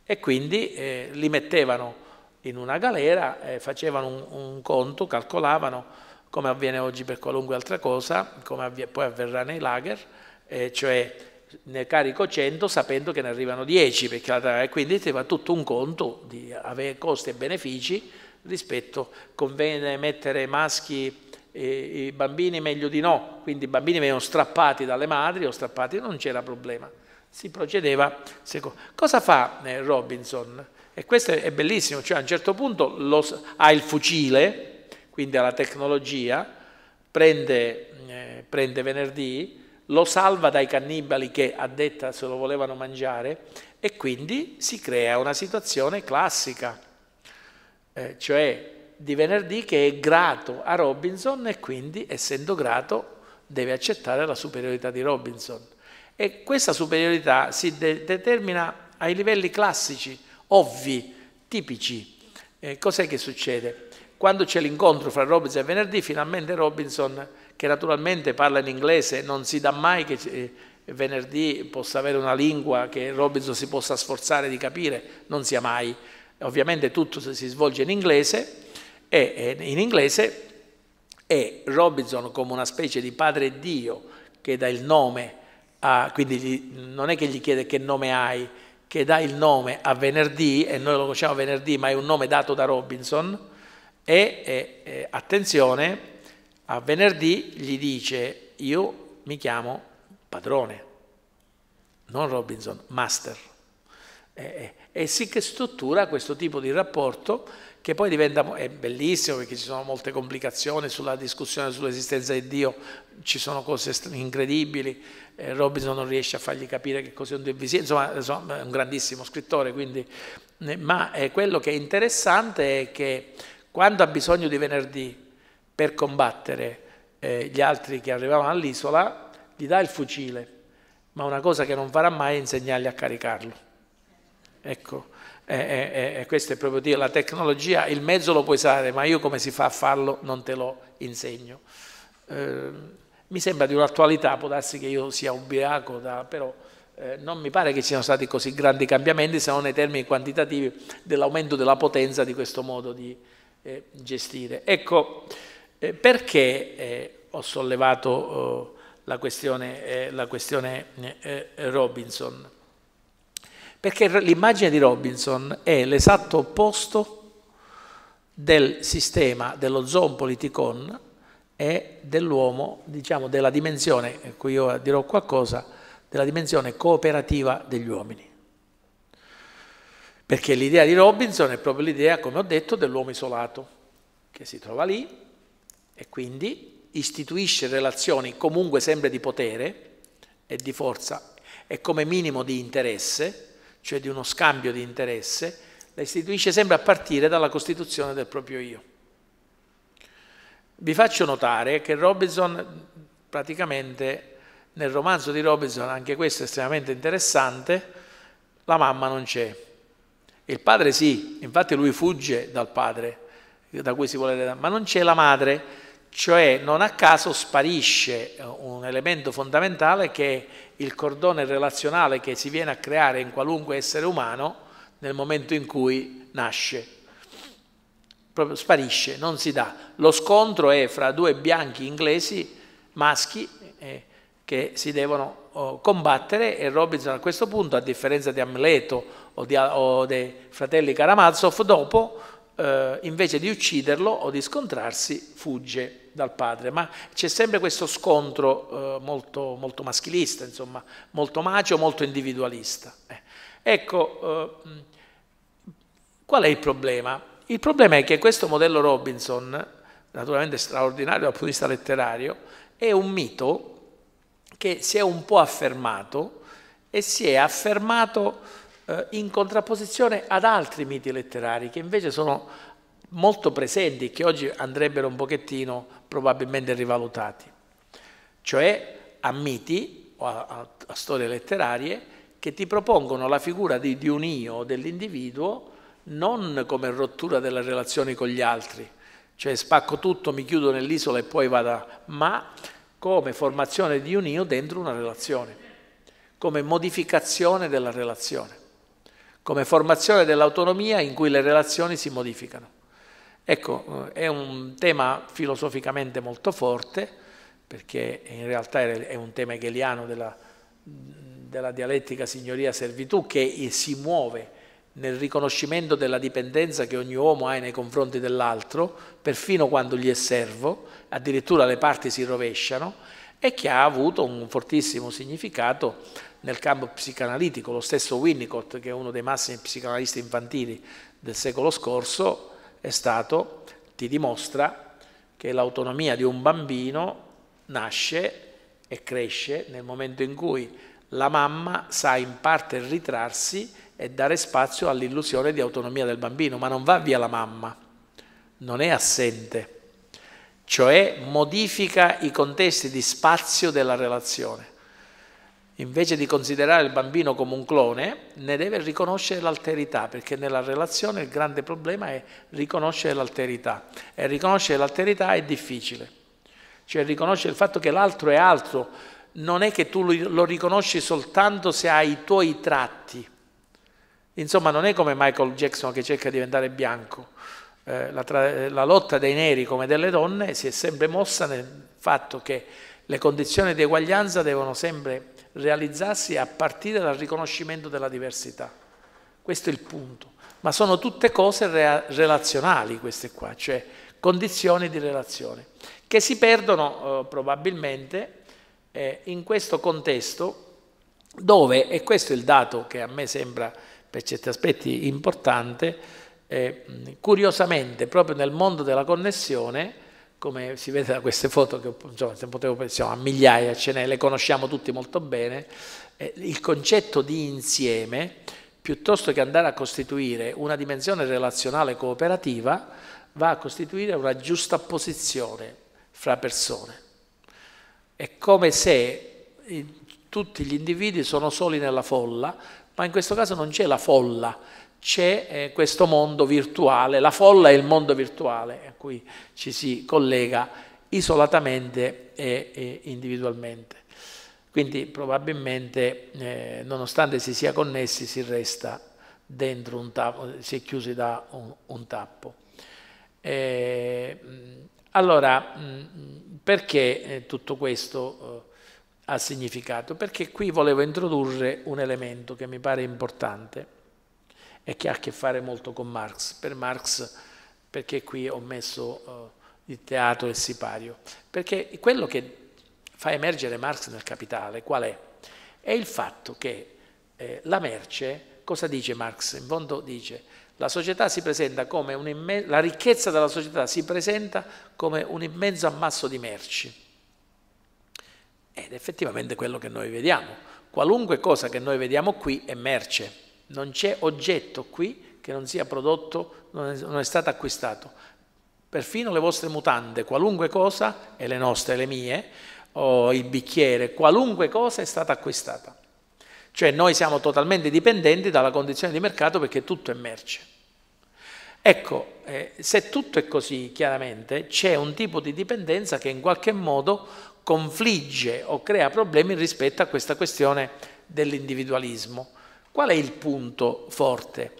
E quindi eh, li mettevano in una galera, eh, facevano un, un, conto, calcolavano come avviene oggi per qualunque altra cosa, come avvie, poi avverrà nei lager, eh, cioè ne carico 100 sapendo che ne arrivano 10, perché, e quindi si fa tutto un conto di avere costi e benefici rispetto, conviene mettere maschi e, e bambini meglio di no, quindi i bambini venivano strappati dalle madri o strappati, non c'era problema. Si procedeva secondo. Cosa fa eh, Robinson? E questo è bellissimo, cioè a un certo punto lo, ha il fucile, quindi ha la tecnologia, prende, eh, prende venerdì, lo salva dai cannibali che a detta se lo volevano mangiare e quindi si crea una situazione classica eh, cioè di venerdì, che è grato a Robinson e quindi, essendo grato, deve accettare la superiorità di Robinson. E questa superiorità si de determina ai livelli classici, ovvi, tipici. Eh, cos'è che succede? Quando c'è l'incontro fra Robinson e venerdì, finalmente Robinson, che naturalmente parla in inglese, non si dà mai che... Eh, venerdì possa avere una lingua che Robinson si possa sforzare di capire, non sia mai ovviamente tutto si svolge in inglese, e, in inglese, è Robinson come una specie di padre Dio che dà il nome, a, quindi non è che gli chiede che nome hai, che dà il nome a venerdì, e noi lo conosciamo venerdì, ma è un nome dato da Robinson, e, e, e attenzione, a venerdì gli dice io mi chiamo padrone, non Robinson, master. Eh, e si struttura questo tipo di rapporto che poi diventa, è bellissimo perché ci sono molte complicazioni sulla discussione sull'esistenza di Dio, ci sono cose incredibili, eh, Robinson non riesce a fargli capire che cos'è un Dio invisibile, insomma, è un grandissimo scrittore, quindi, ma eh, quello che è interessante è che quando ha bisogno di venerdì per combattere eh, gli altri che arrivavano all'isola, gli dà il fucile, ma una cosa che non farà mai è insegnargli a caricarlo Ecco, e, e, e questo è proprio dire, la tecnologia, il mezzo lo puoi usare, ma io come si fa a farlo non te lo insegno. Eh, mi sembra di un'attualità, può darsi che io sia ubriaco, da, però eh, non mi pare che ci siano stati così grandi cambiamenti, se non nei termini quantitativi dell'aumento della potenza di questo modo di eh, gestire. Ecco, eh, perché eh, ho sollevato oh, la questione, eh, la questione Robinson? Perché l'immagine di Robinson è l'esatto opposto del sistema dello zoon politicon e dell'uomo, diciamo, della dimensione, qui cui io dirò qualcosa, della dimensione cooperativa degli uomini. Perché l'idea di Robinson è proprio l'idea, come ho detto, dell'uomo isolato, che si trova lì e quindi istituisce relazioni comunque sempre di potere e di forza e come minimo di interesse, cioè di uno scambio di interesse, la istituisce sempre a partire dalla costituzione del proprio io. Vi faccio notare che Robinson, praticamente nel romanzo di Robinson, anche questo è estremamente interessante, la mamma non c'è. Il padre sì, infatti lui fugge dal padre, da cui si vuole, ma non c'è la madre, cioè non a caso sparisce un elemento fondamentale che è il cordone relazionale che si viene a creare in qualunque essere umano nel momento in cui nasce. Proprio sparisce, non si dà. Lo scontro è fra due bianchi inglesi maschi eh, che si devono oh, combattere e Robinson a questo punto, a differenza di Amleto o, o dei fratelli Karamazov, dopo eh, invece di ucciderlo o di scontrarsi, fugge dal padre. Ma c'è sempre questo scontro eh, molto, molto, maschilista, insomma, molto macio, molto individualista. Eh. Ecco, eh, qual è il problema? Il problema è che questo modello Robinson, naturalmente straordinario dal punto di vista letterario, è un mito che si è un po' affermato e si è affermato eh, in contrapposizione ad altri miti letterari che invece sono molto presenti e che oggi andrebbero un pochettino probabilmente rivalutati, cioè a miti o a, a, a storie letterarie che ti propongono la figura di, di un io o dell'individuo non come rottura della relazione con gli altri, cioè spacco tutto, mi chiudo nell'isola e poi vado, ma come formazione di un io dentro una relazione, come modificazione della relazione come formazione dell'autonomia in cui le relazioni si modificano. Ecco, eh, è un tema filosoficamente molto forte, perché in realtà è un tema hegeliano della, della dialettica signoria-servitù che si muove nel riconoscimento della dipendenza che ogni uomo ha nei confronti dell'altro, perfino quando gli è servo, addirittura le parti si rovesciano, e che ha avuto un fortissimo significato nel campo psicanalitico. Lo stesso Winnicott, che è uno dei massimi psicanalisti infantili del secolo scorso, è stato, ti dimostra che l'autonomia di un bambino nasce e cresce nel momento in cui la mamma sa in parte ritrarsi e dare spazio all'illusione di autonomia del bambino, ma non va via la mamma, non è assente, cioè modifica i contesti di spazio della relazione invece di considerare il bambino come un clone, ne deve riconoscere l'alterità, perché nella relazione il grande problema è riconoscere l'alterità. E riconoscere l'alterità è difficile. Cioè riconoscere il fatto che l'altro è altro, non è che tu lo riconosci soltanto se hai i tuoi tratti. Insomma, non è come Michael Jackson che cerca di diventare bianco. Eh, la, la lotta dei neri come delle donne si è sempre mossa nel fatto che le condizioni di eguaglianza devono sempre realizzarsi a partire dal riconoscimento della diversità. Questo è il punto. Ma sono tutte cose re relazionali queste qua, cioè condizioni di relazione, che si perdono eh, probabilmente eh, in questo contesto dove, e questo è il dato che a me sembra per certi aspetti importante, eh, curiosamente proprio nel mondo della connessione come si vede da queste foto che insomma, potevo pensare a migliaia, ce ne le conosciamo tutti molto bene, eh, il concetto di insieme, piuttosto che andare a costituire una dimensione relazionale cooperativa, va a costituire una giusta posizione fra persone. È come se tutti gli individui sono soli nella folla, ma in questo caso non c'è la folla, c'è eh, questo mondo virtuale, la folla è il mondo virtuale a cui ci si collega isolatamente e, individualmente. Quindi probabilmente, eh, nonostante si sia connessi, si resta dentro un tappo, si è chiusi da un, un tappo. Eh, allora, perché eh, tutto questo ha significato? Perché qui volevo introdurre un elemento che mi pare importante e che ha a che fare molto con Marx. Per Marx, perché qui ho messo uh, il teatro e il sipario? Perché quello che fa emergere Marx nel capitale qual è? È il fatto che eh, la merce, cosa dice Marx? In fondo dice, la società si presenta come un la ricchezza della società si presenta come un immenso ammasso di merci. Ed effettivamente quello che noi vediamo. Qualunque cosa che noi vediamo qui è merce. Non c'è oggetto qui che non sia prodotto, non è, non è stato acquistato. Perfino le vostre mutande, qualunque cosa, e le nostre, le mie, o il bicchiere, qualunque cosa è stata acquistata. Cioè noi siamo totalmente dipendenti dalla condizione di mercato perché tutto è merce. Ecco, eh, se tutto è così, chiaramente c'è un tipo di dipendenza che in qualche modo confligge o crea problemi rispetto a questa questione dell'individualismo. Qual è il punto forte?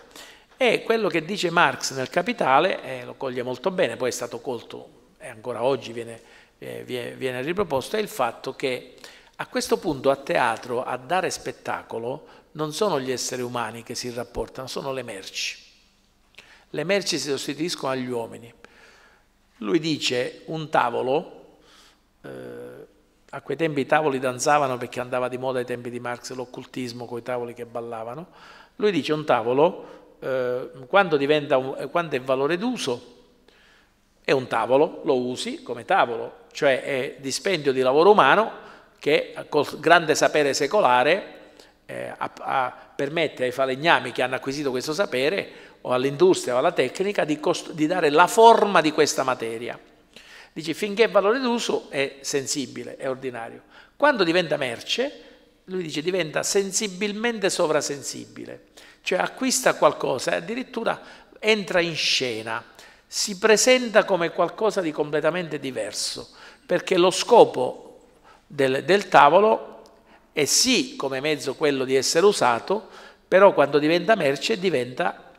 È quello che dice Marx nel Capitale, eh, lo coglie molto bene, poi è stato colto e ancora oggi viene, eh, viene riproposto, è il fatto che a questo punto a teatro, a dare spettacolo, non sono gli esseri umani che si rapportano, sono le merci. Le merci si sostituiscono agli uomini. Lui dice un tavolo... Eh, a quei tempi i tavoli danzavano perché andava di moda ai tempi di Marx l'occultismo con i tavoli che ballavano. Lui dice un tavolo, eh, quando, un, eh, quando è valore d'uso, è un tavolo, lo usi come tavolo, cioè è dispendio di lavoro umano che col grande sapere secolare eh, a, a, permette ai falegnami che hanno acquisito questo sapere o all'industria o alla tecnica di, di dare la forma di questa materia. Dice finché è valore d'uso è sensibile, è ordinario. Quando diventa merce, lui dice diventa sensibilmente sovrasensibile, cioè acquista qualcosa e addirittura entra in scena, si presenta come qualcosa di completamente diverso, perché lo scopo del, del tavolo è sì come mezzo quello di essere usato, però quando diventa merce diventa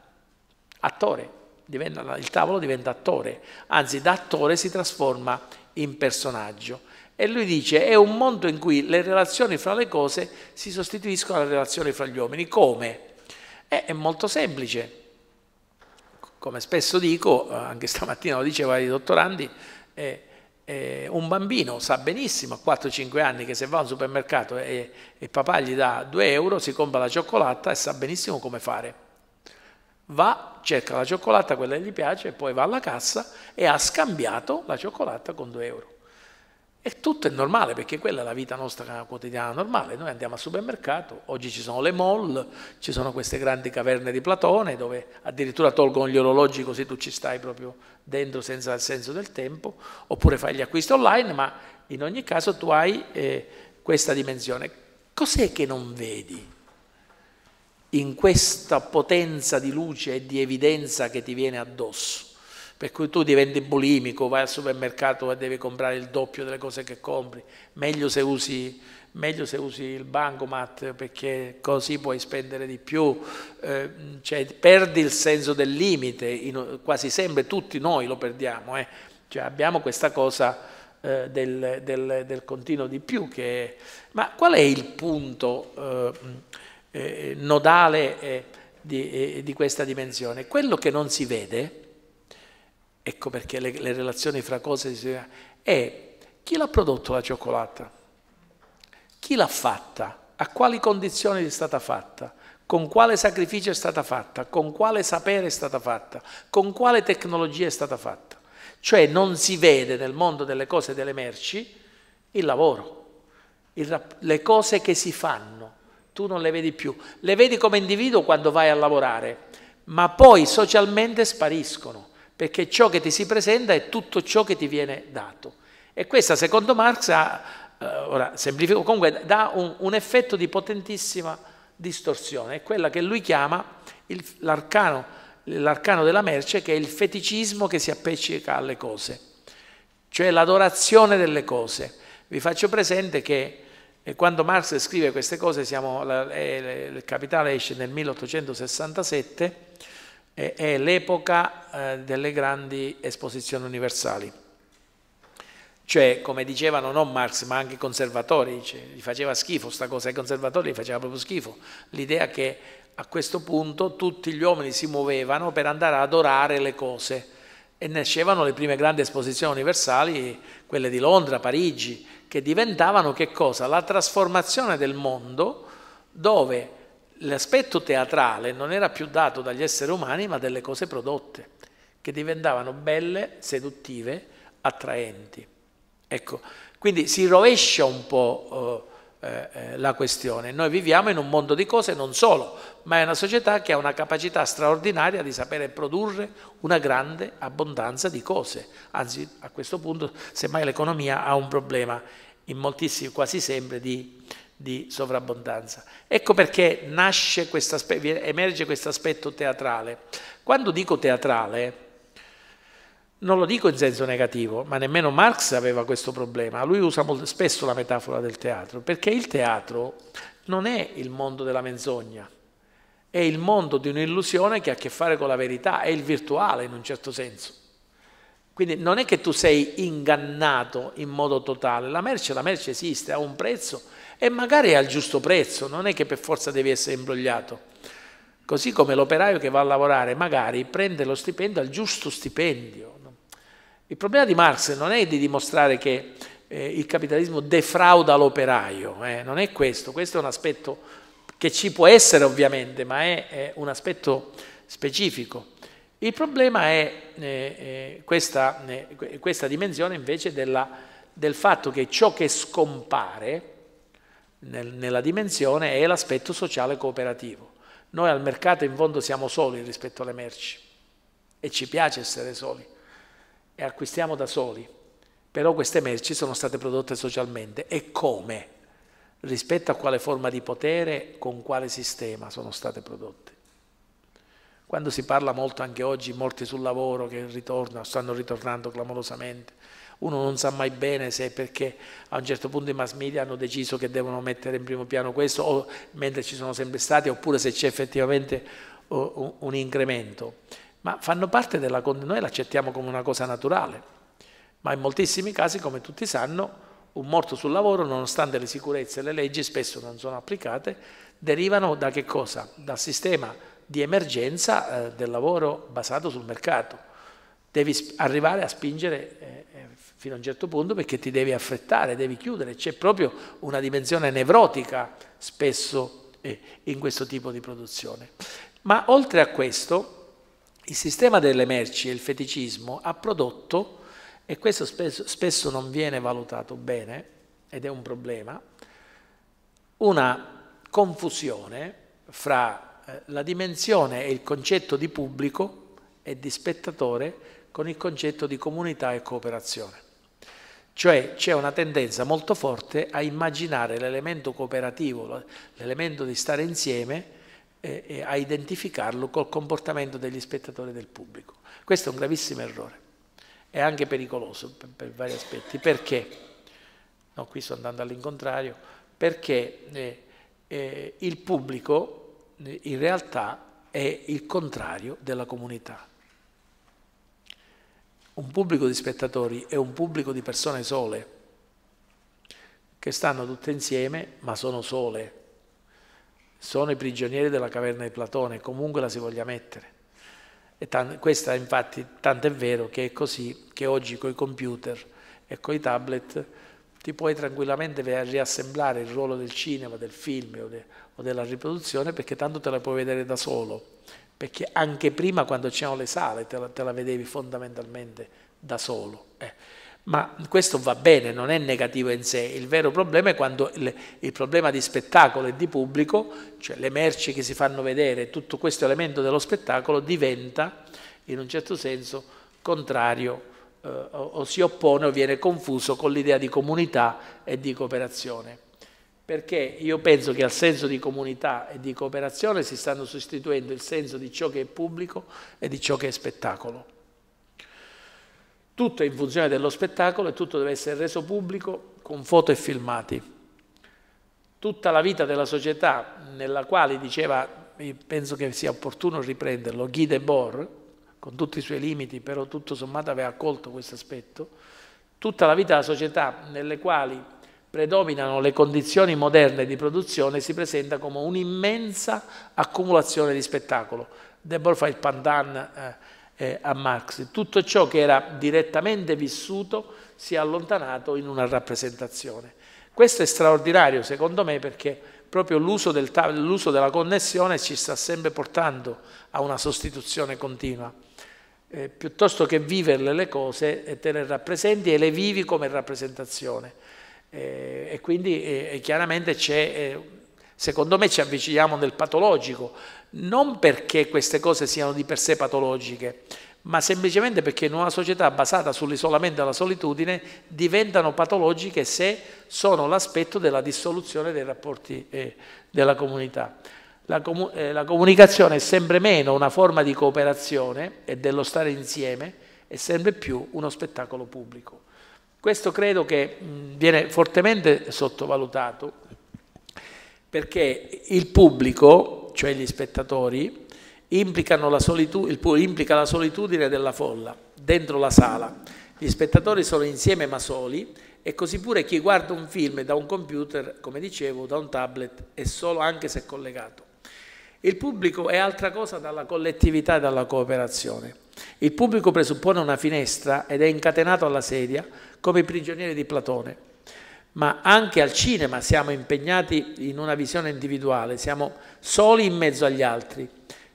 attore, diventa, il tavolo diventa attore, anzi da attore si trasforma in personaggio. E lui dice, è un mondo in cui le relazioni fra le cose si sostituiscono alle relazioni fra gli uomini. Come? Eh, è molto semplice. Come spesso dico, eh, anche stamattina lo dicevo ai dottorandi, eh, eh, un bambino sa benissimo a 4-5 anni che se va al supermercato e, e papà gli dà 2 euro si compra la cioccolata e sa benissimo come fare va, cerca la cioccolata, quella che gli piace, poi va alla cassa e ha scambiato la cioccolata con 2 euro. E tutto è normale perché quella è la vita nostra quotidiana normale. Noi andiamo al supermercato, oggi ci sono le mall, ci sono queste grandi caverne di Platone dove addirittura tolgono gli orologi così tu ci stai proprio dentro senza il senso del tempo, oppure fai gli acquisti online, ma in ogni caso tu hai eh, questa dimensione. Cos'è che non vedi? in questa potenza di luce e di evidenza che ti viene addosso. Per cui tu diventi bulimico, vai al supermercato e devi comprare il doppio delle cose che compri. Meglio se usi, meglio se usi il bancomat perché così puoi spendere di più. Eh, cioè, perdi il senso del limite, in, quasi sempre tutti noi lo perdiamo. Eh. Cioè, abbiamo questa cosa eh, del, del, del, continuo di più. Che... Ma qual è il punto? Eh, eh, nodale eh, di, eh, di, questa dimensione. Quello che non si vede, ecco perché le, le relazioni fra cose si vedono, è chi l'ha prodotto la cioccolata, chi l'ha fatta, a quali condizioni è stata fatta, con quale sacrificio è stata fatta, con quale sapere è stata fatta, con quale tecnologia è stata fatta. Cioè non si vede nel mondo delle cose e delle merci il lavoro, il le cose che si fanno, tu non le vedi più. Le vedi come individuo quando vai a lavorare, ma poi socialmente spariscono, perché ciò che ti si presenta è tutto ciò che ti viene dato. E questa, secondo Marx, ha, eh, ora semplifico, comunque dà un, un, effetto di potentissima distorsione, è quella che lui chiama l'arcano della merce, che è il feticismo che si appiccica alle cose, cioè l'adorazione delle cose. Vi faccio presente che e quando Marx scrive queste cose, siamo, la, eh, il Capitale esce nel 1867, eh, è l'epoca eh, delle grandi esposizioni universali. Cioè, come dicevano non Marx, ma anche i conservatori, cioè, gli faceva schifo questa cosa ai conservatori, gli faceva proprio schifo. L'idea che a questo punto tutti gli uomini si muovevano per andare ad adorare le cose e nascevano le prime grandi esposizioni universali, quelle di Londra, Parigi, che diventavano che cosa? La trasformazione del mondo dove l'aspetto teatrale non era più dato dagli esseri umani ma delle cose prodotte, che diventavano belle, seduttive, attraenti. Ecco, quindi si rovescia un po' eh, eh, eh, la questione. Noi viviamo in un mondo di cose non solo, ma è una società che ha una capacità straordinaria di sapere produrre una grande abbondanza di cose. Anzi, a questo punto, semmai l'economia ha un problema in moltissimi, quasi sempre, di, di sovrabbondanza. Ecco perché nasce emerge questo aspetto teatrale. Quando dico teatrale, non lo dico in senso negativo, ma nemmeno Marx aveva questo problema. Lui usa molto, spesso la metafora del teatro, perché il teatro non è il mondo della menzogna, è il mondo di un'illusione che ha a che fare con la verità, è il virtuale in un certo senso. Quindi non è che tu sei ingannato in modo totale, la merce, la merce esiste, ha un prezzo e magari è al giusto prezzo, non è che per forza devi essere imbrogliato. Così come l'operaio che va a lavorare magari prende lo stipendio al giusto stipendio, il problema di Marx non è di dimostrare che eh, il capitalismo defrauda l'operaio, eh, non è questo, questo è un aspetto che ci può essere ovviamente, ma è, è un aspetto specifico. Il problema è eh, eh questa, eh, questa, dimensione invece della, del fatto che ciò che scompare nel, nella dimensione è l'aspetto sociale cooperativo. Noi al mercato in fondo siamo soli rispetto alle merci e ci piace essere soli e acquistiamo da soli, però queste merci sono state prodotte socialmente e come, rispetto a quale forma di potere, con quale sistema sono state prodotte. Quando si parla molto anche oggi, morti sul lavoro che ritornano, stanno ritornando clamorosamente, uno non sa mai bene se è perché a un certo punto i mass media hanno deciso che devono mettere in primo piano questo, o mentre ci sono sempre stati, oppure se c'è effettivamente uh, un incremento ma fanno parte della condizione, noi l'accettiamo come una cosa naturale, ma in moltissimi casi, come tutti sanno, un morto sul lavoro, nonostante le sicurezze e le leggi spesso non sono applicate, derivano da che cosa? Dal sistema di emergenza eh, del lavoro basato sul mercato. Devi arrivare a spingere eh, eh, fino a un certo punto perché ti devi affrettare, devi chiudere, c'è proprio una dimensione nevrotica spesso eh, in questo tipo di produzione. Ma oltre a questo, il sistema delle merci e il feticismo ha prodotto, e questo spesso, spesso non viene valutato bene, ed è un problema, una confusione fra eh, la dimensione e il concetto di pubblico e di spettatore con il concetto di comunità e cooperazione. Cioè c'è una tendenza molto forte a immaginare l'elemento cooperativo, l'elemento di stare insieme, e, e a identificarlo col comportamento degli spettatori e del pubblico. Questo è un gravissimo errore, è anche pericoloso per, per vari aspetti. Perché? No, qui sto andando all'incontrario, perché eh, eh, il pubblico eh, in realtà è il contrario della comunità. Un pubblico di spettatori è un pubblico di persone sole, che stanno tutte insieme ma sono sole sono i prigionieri della caverna di Platone, comunque la si voglia mettere. E questa infatti tanto è vero che è così che oggi con i computer e con i tablet ti puoi tranquillamente riassemblare il ruolo del cinema, del film o, de o della riproduzione perché tanto te la puoi vedere da solo, perché anche prima quando c'erano le sale te la, te la vedevi fondamentalmente da solo. Eh. Ma questo va bene, non è negativo in sé, il vero problema è quando il, il problema di spettacolo e di pubblico, cioè le merci che si fanno vedere, tutto questo elemento dello spettacolo diventa in un certo senso contrario eh, o, o si oppone o viene confuso con l'idea di comunità e di cooperazione perché io penso che al senso di comunità e di cooperazione si stanno sostituendo il senso di ciò che è pubblico e di ciò che è spettacolo tutto è in funzione dello spettacolo e tutto deve essere reso pubblico con foto e filmati. Tutta la vita della società nella quale diceva, penso che sia opportuno riprenderlo, Guy Debord, con tutti i suoi limiti, però tutto sommato aveva accolto questo aspetto, tutta la vita della società nelle quali predominano le condizioni moderne di produzione si presenta come un'immensa accumulazione di spettacolo. Debord fa il pandan... Eh, eh, a Marx. Tutto ciò che era direttamente vissuto si è allontanato in una rappresentazione. Questo è straordinario secondo me perché proprio l'uso del della connessione ci sta sempre portando a una sostituzione continua. Eh, piuttosto che viverle le cose eh, te le rappresenti e le vivi come rappresentazione. Eh, e quindi eh, chiaramente c'è, eh, secondo me ci avviciniamo nel patologico, non perché queste cose siano di per sé patologiche, ma semplicemente perché in una società basata sull'isolamento e la solitudine diventano patologiche se sono l'aspetto della dissoluzione dei rapporti eh, della comunità. La, comu eh, la comunicazione è sempre meno una forma di cooperazione e dello stare insieme, è sempre più uno spettacolo pubblico. Questo credo che mh, viene fortemente sottovalutato perché il pubblico cioè gli spettatori, la implica la solitudine della folla dentro la sala. Gli spettatori sono insieme ma soli e così pure chi guarda un film da un computer, come dicevo, da un tablet, è solo anche se collegato. Il pubblico è altra cosa dalla collettività e dalla cooperazione. Il pubblico presuppone una finestra ed è incatenato alla sedia come i prigionieri di Platone ma anche al cinema siamo impegnati in una visione individuale, siamo soli in mezzo agli altri,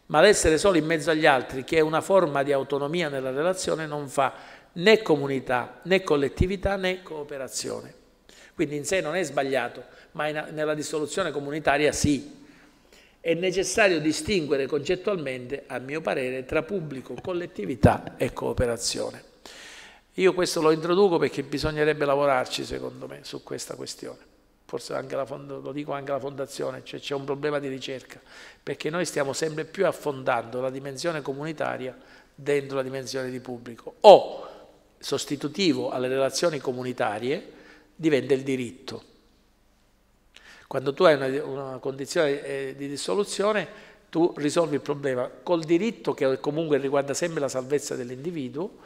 ma l'essere soli in mezzo agli altri, che è una forma di autonomia nella relazione, non fa né comunità, né collettività, né cooperazione. Quindi in sé non è sbagliato, ma in, nella dissoluzione comunitaria sì. È necessario distinguere concettualmente, a mio parere, tra pubblico, collettività e cooperazione. Io questo lo introduco perché bisognerebbe lavorarci, secondo me, su questa questione. Forse lo dico anche alla Fondazione, c'è un problema di ricerca, perché noi stiamo sempre più affondando la dimensione comunitaria dentro la dimensione di pubblico. O sostitutivo alle relazioni comunitarie diventa il diritto. Quando tu hai una, una condizione eh, di dissoluzione, tu risolvi il problema col diritto che comunque riguarda sempre la salvezza dell'individuo,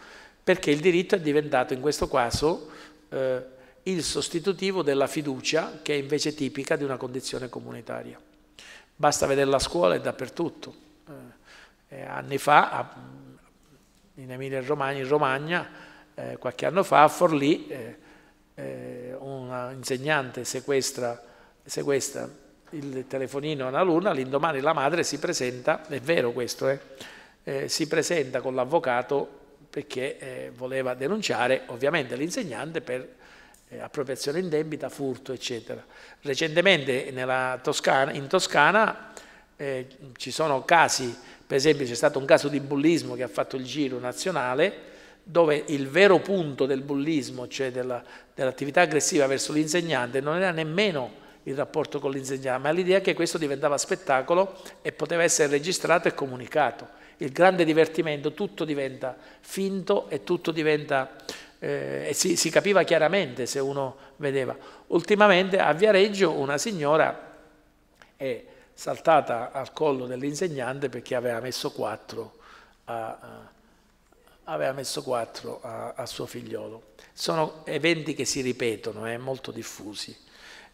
perché il diritto è diventato in questo caso eh, il sostitutivo della fiducia che è invece tipica di una condizione comunitaria. Basta vedere la scuola e dappertutto. Eh, anni fa, a, in Emilia Romagna, in Romagna eh, qualche anno fa, a Forlì, eh, eh un insegnante sequestra, sequestra il telefonino a una luna, l'indomani la madre si presenta, è vero questo, eh, eh si presenta con l'avvocato perché eh, voleva denunciare ovviamente l'insegnante per eh, appropriazione indebita, furto, eccetera. Recentemente Toscana, in Toscana eh, ci sono casi, per esempio c'è stato un caso di bullismo che ha fatto il giro nazionale, dove il vero punto del bullismo, cioè dell'attività dell aggressiva verso l'insegnante, non era nemmeno il rapporto con l'insegnante, ma l'idea che questo diventava spettacolo e poteva essere registrato e comunicato il grande divertimento, tutto diventa finto e tutto diventa... Eh, si, si capiva chiaramente se uno vedeva. Ultimamente a Viareggio una signora è saltata al collo dell'insegnante perché aveva messo quattro a, aveva messo 4 a, a, suo figliolo. Sono eventi che si ripetono, eh, molto diffusi.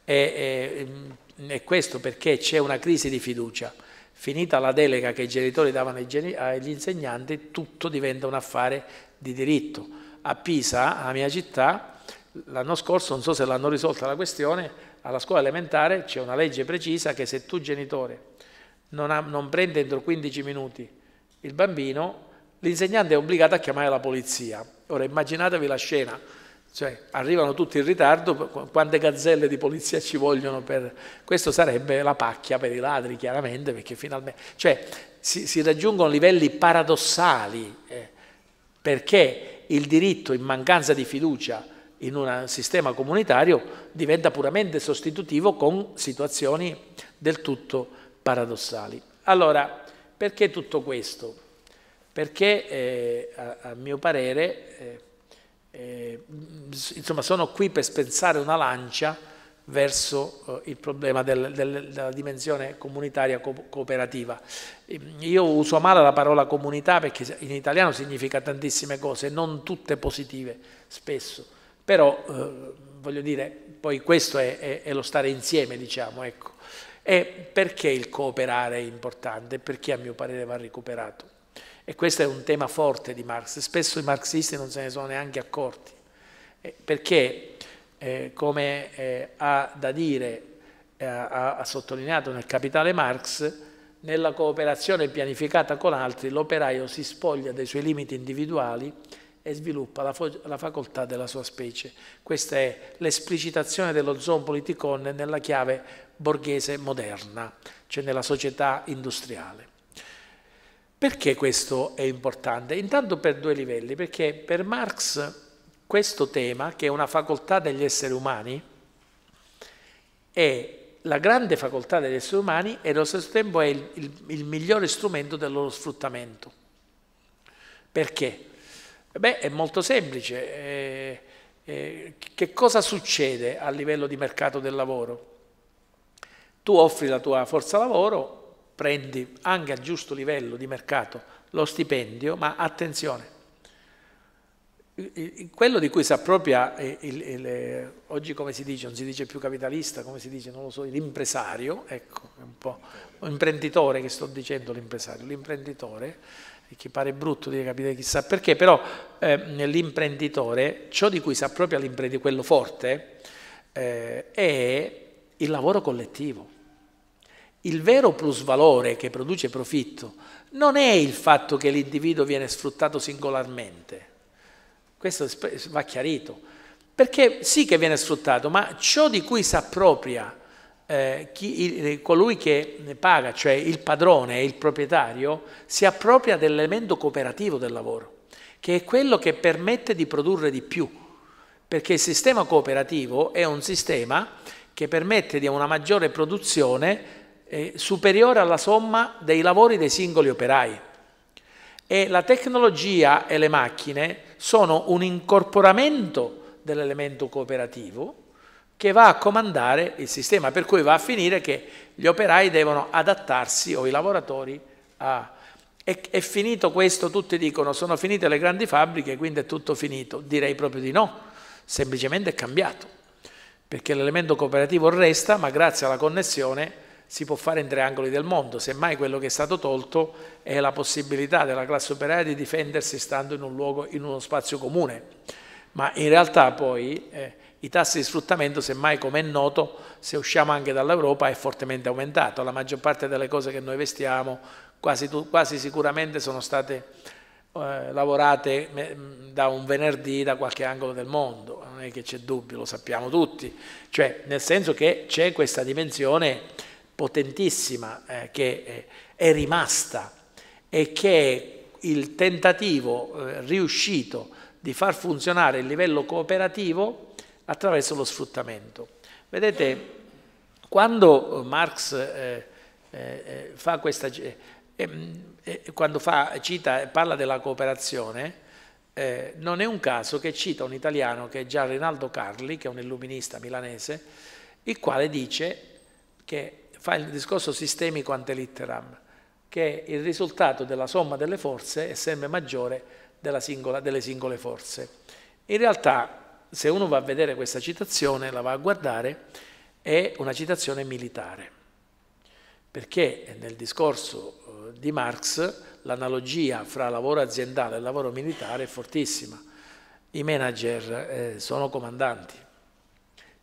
E, e, e questo perché c'è una crisi di fiducia. Finita la delega che i genitori davano agli insegnanti, tutto diventa un affare di diritto. A Pisa, la mia città, l'anno scorso, non so se l'hanno risolta la questione, alla scuola elementare c'è una legge precisa che se tu genitore non, ha, non prende entro 15 minuti il bambino, l'insegnante è obbligato a chiamare la polizia. Ora immaginatevi la scena, cioè, arrivano tutti in ritardo, quante gazzelle di polizia ci vogliono per... Questo sarebbe la pacchia per i ladri, chiaramente, perché finalmente... Cioè, si, si raggiungono livelli paradossali, eh, perché il diritto in mancanza di fiducia in un sistema comunitario diventa puramente sostitutivo con situazioni del tutto paradossali. Allora, perché tutto questo? Perché, eh, a, a, mio parere... Eh, eh, mm, insomma sono qui per spensare una lancia verso eh, il problema del, del, della dimensione comunitaria co cooperativa. Mm, io uso male la parola comunità perché in italiano significa tantissime cose, non tutte positive spesso, però eh, voglio dire, poi questo è, è, è lo stare insieme, diciamo, ecco. E perché il cooperare è importante? Perché a mio parere va recuperato? E questo è un tema forte di Marx, spesso i marxisti non se ne sono neanche accorti, eh, perché eh, come eh, ha da dire, eh, ha, ha sottolineato nel Capitale Marx, nella cooperazione pianificata con altri l'operaio si spoglia dei suoi limiti individuali e sviluppa la, la, facoltà della sua specie. Questa è l'esplicitazione dello zoon nella chiave borghese moderna, cioè nella società industriale. Perché questo è importante? Intanto per due livelli, perché per Marx questo tema, che è una facoltà degli esseri umani, è la grande facoltà degli esseri umani e allo stesso tempo è il, il, il migliore strumento del loro sfruttamento. Perché? Beh, è molto semplice. Eh, eh, che cosa succede a livello di mercato del lavoro? Tu offri la tua forza lavoro, prendi anche a giusto livello di mercato lo stipendio, ma attenzione, quello di cui si appropria eh, il, il, il, eh, oggi come si dice, non si dice più capitalista, come si dice, non lo so, l'impresario, ecco, un po' imprenditore che sto dicendo l'impresario, l'imprenditore, che pare brutto di capire chissà perché, però eh, l'imprenditore, ciò di cui si appropria l'imprenditore, quello forte, eh, è il lavoro collettivo. Il vero plusvalore che produce profitto non è il fatto che l'individuo viene sfruttato singolarmente, questo va chiarito, perché sì che viene sfruttato, ma ciò di cui si appropria eh, eh, colui che ne paga, cioè il padrone, il proprietario, si appropria dell'elemento cooperativo del lavoro, che è quello che permette di produrre di più, perché il sistema cooperativo è un sistema che permette di una maggiore produzione eh, superiore alla somma dei lavori dei singoli operai. E la tecnologia e le macchine sono un incorporamento dell'elemento cooperativo che va a comandare il sistema, per cui va a finire che gli operai devono adattarsi o i lavoratori a... È, è finito questo, tutti dicono sono finite le grandi fabbriche, quindi è tutto finito. Direi proprio di no, semplicemente è cambiato, perché l'elemento cooperativo resta, ma grazie alla connessione si può fare in tre angoli del mondo, semmai quello che è stato tolto è la possibilità della classe operaia di difendersi stando in un luogo, in uno spazio comune. Ma in realtà poi eh, i tassi di sfruttamento, semmai come è noto, se usciamo anche dall'Europa, è fortemente aumentato. La maggior parte delle cose che noi vestiamo quasi, quasi sicuramente sono state eh, lavorate da un venerdì da qualche angolo del mondo, non è che c'è dubbio, lo sappiamo tutti. Cioè, nel senso che c'è questa dimensione potentissima eh, che eh, è rimasta e che è il tentativo eh, riuscito di far funzionare il livello cooperativo attraverso lo sfruttamento. Vedete, quando Marx eh, eh, eh fa questa, eh, ehm, quando fa, cita, parla della cooperazione, non è un caso che cita un italiano che è già Rinaldo Carli, che è un illuminista milanese, il quale dice che fa il discorso sistemico ante litteram, che il risultato della somma delle forze è sempre maggiore singola, delle singole forze. In realtà, se uno va a vedere questa citazione, la va a guardare, è una citazione militare, perché nel discorso eh, di Marx l'analogia fra lavoro aziendale e lavoro militare è fortissima. I manager eh, sono comandanti,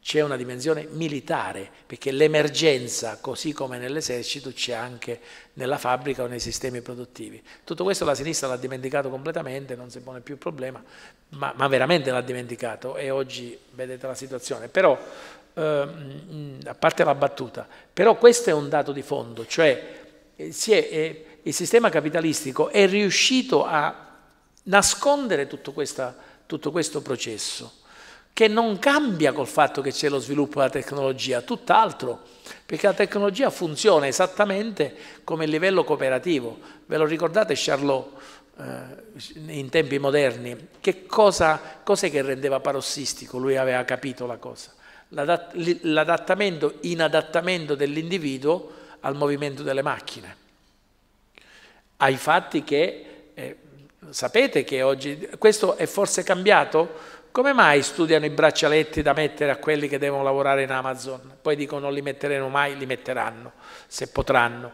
c'è una dimensione militare, perché l'emergenza, così come nell'esercito, c'è anche nella fabbrica o nei sistemi produttivi. Tutto questo la sinistra l'ha dimenticato completamente, non si pone più il problema, ma, ma veramente l'ha dimenticato e oggi vedete la situazione. Però, ehm, a parte la battuta, però questo è un dato di fondo, cioè eh, è, è, eh, il sistema capitalistico è riuscito a nascondere tutto, questa, tutto questo processo che non cambia col fatto che c'è lo sviluppo della tecnologia, tutt'altro, perché la tecnologia funziona esattamente come il livello cooperativo. Ve lo ricordate Charlot eh, in tempi moderni? Che cosa cos'è che rendeva parossistico? Lui aveva capito la cosa. L'adattamento, inadattamento dell'individuo al movimento delle macchine, ai fatti che... Eh, sapete che oggi questo è forse cambiato? come mai studiano i braccialetti da mettere a quelli che devono lavorare in Amazon? Poi dico non li metteremo mai, li metteranno, se potranno.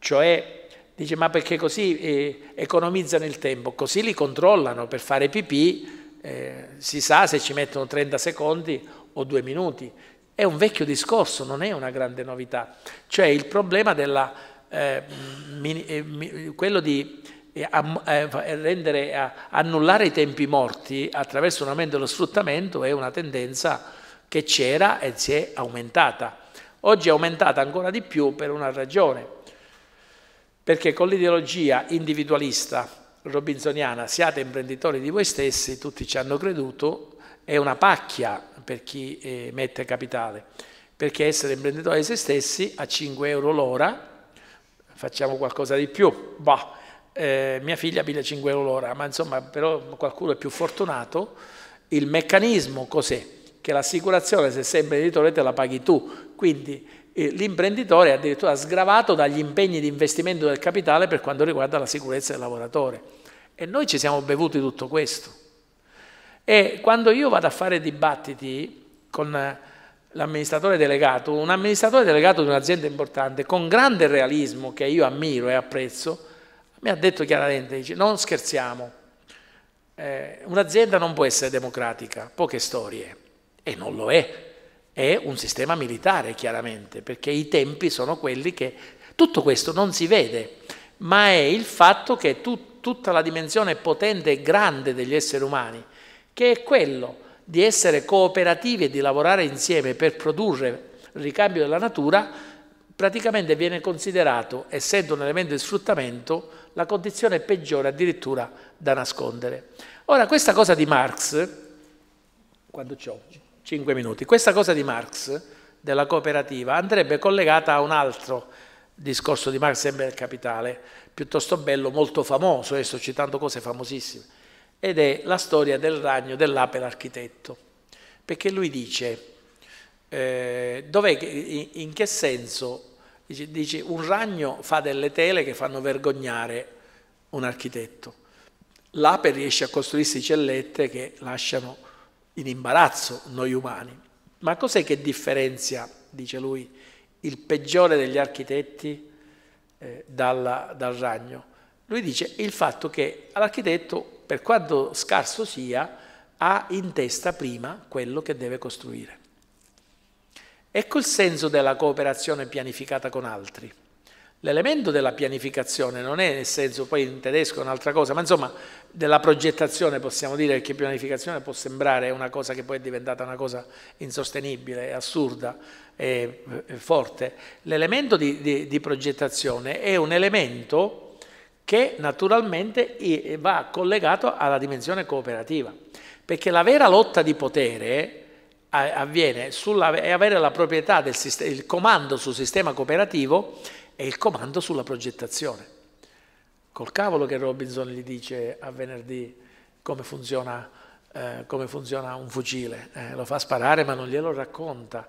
Cioè, dice, ma perché così eh, economizzano il tempo, così li controllano per fare pipì, eh, si sa se ci mettono 30 secondi o due minuti. È un vecchio discorso, non è una grande novità. Cioè il problema della, eh, eh mi, quello di a, eh, a eh, rendere, a eh, annullare i tempi morti attraverso un aumento dello sfruttamento è una tendenza che c'era e si è aumentata. Oggi è aumentata ancora di più per una ragione, perché con l'ideologia individualista robinsoniana siate imprenditori di voi stessi, tutti ci hanno creduto, è una pacchia per chi eh, mette capitale, perché essere imprenditori di se stessi a 5 euro l'ora, facciamo qualcosa di più, bah, eh, mia figlia piglia 5 euro l'ora, ma insomma però qualcuno è più fortunato, il meccanismo cos'è? Che l'assicurazione se sei imprenditore te la paghi tu, quindi eh, l'imprenditore è addirittura sgravato dagli impegni di investimento del capitale per quanto riguarda la sicurezza del lavoratore. E noi ci siamo bevuti tutto questo. E quando io vado a fare dibattiti con eh, l'amministratore delegato, un amministratore delegato di un'azienda importante, con grande realismo che io ammiro e apprezzo, mi ha detto chiaramente, dice, non scherziamo, eh, un'azienda non può essere democratica, poche storie, e non lo è. È un sistema militare, chiaramente, perché i tempi sono quelli che... Tutto questo non si vede, ma è il fatto che tu, tutta la dimensione potente e grande degli esseri umani, che è quello di essere cooperativi e di lavorare insieme per produrre il ricambio della natura, praticamente viene considerato, essendo un elemento di sfruttamento, la condizione peggiore addirittura da nascondere. Ora, questa cosa di Marx, quando ho 5 minuti, questa cosa di Marx, della cooperativa, andrebbe collegata a un altro discorso di Marx sempre del capitale, piuttosto bello, molto famoso, e eh, sto citando cose famosissime, ed è la storia del ragno dell'ape l'architetto, perché lui dice eh, in che senso Dice, dice, un ragno fa delle tele che fanno vergognare un architetto. L'ape riesce a costruirsi cellette che lasciano in imbarazzo noi umani. Ma cos'è che differenzia, dice lui, il peggiore degli architetti eh, dalla, dal ragno? Lui dice il fatto che l'architetto, per quanto scarso sia, ha in testa prima quello che deve costruire. Ecco il senso della cooperazione pianificata con altri. L'elemento della pianificazione non è nel senso, poi in tedesco è un'altra cosa, ma insomma della progettazione possiamo dire che pianificazione può sembrare una cosa che poi è diventata una cosa insostenibile, assurda, è, forte. L'elemento di, di, di progettazione è un elemento che naturalmente va collegato alla dimensione cooperativa, perché la vera lotta di potere avviene e avere la proprietà del sistema, il comando sul sistema cooperativo e il comando sulla progettazione. Col cavolo che Robinson gli dice a venerdì come funziona, eh, come funziona un fucile, eh, lo fa sparare ma non glielo racconta,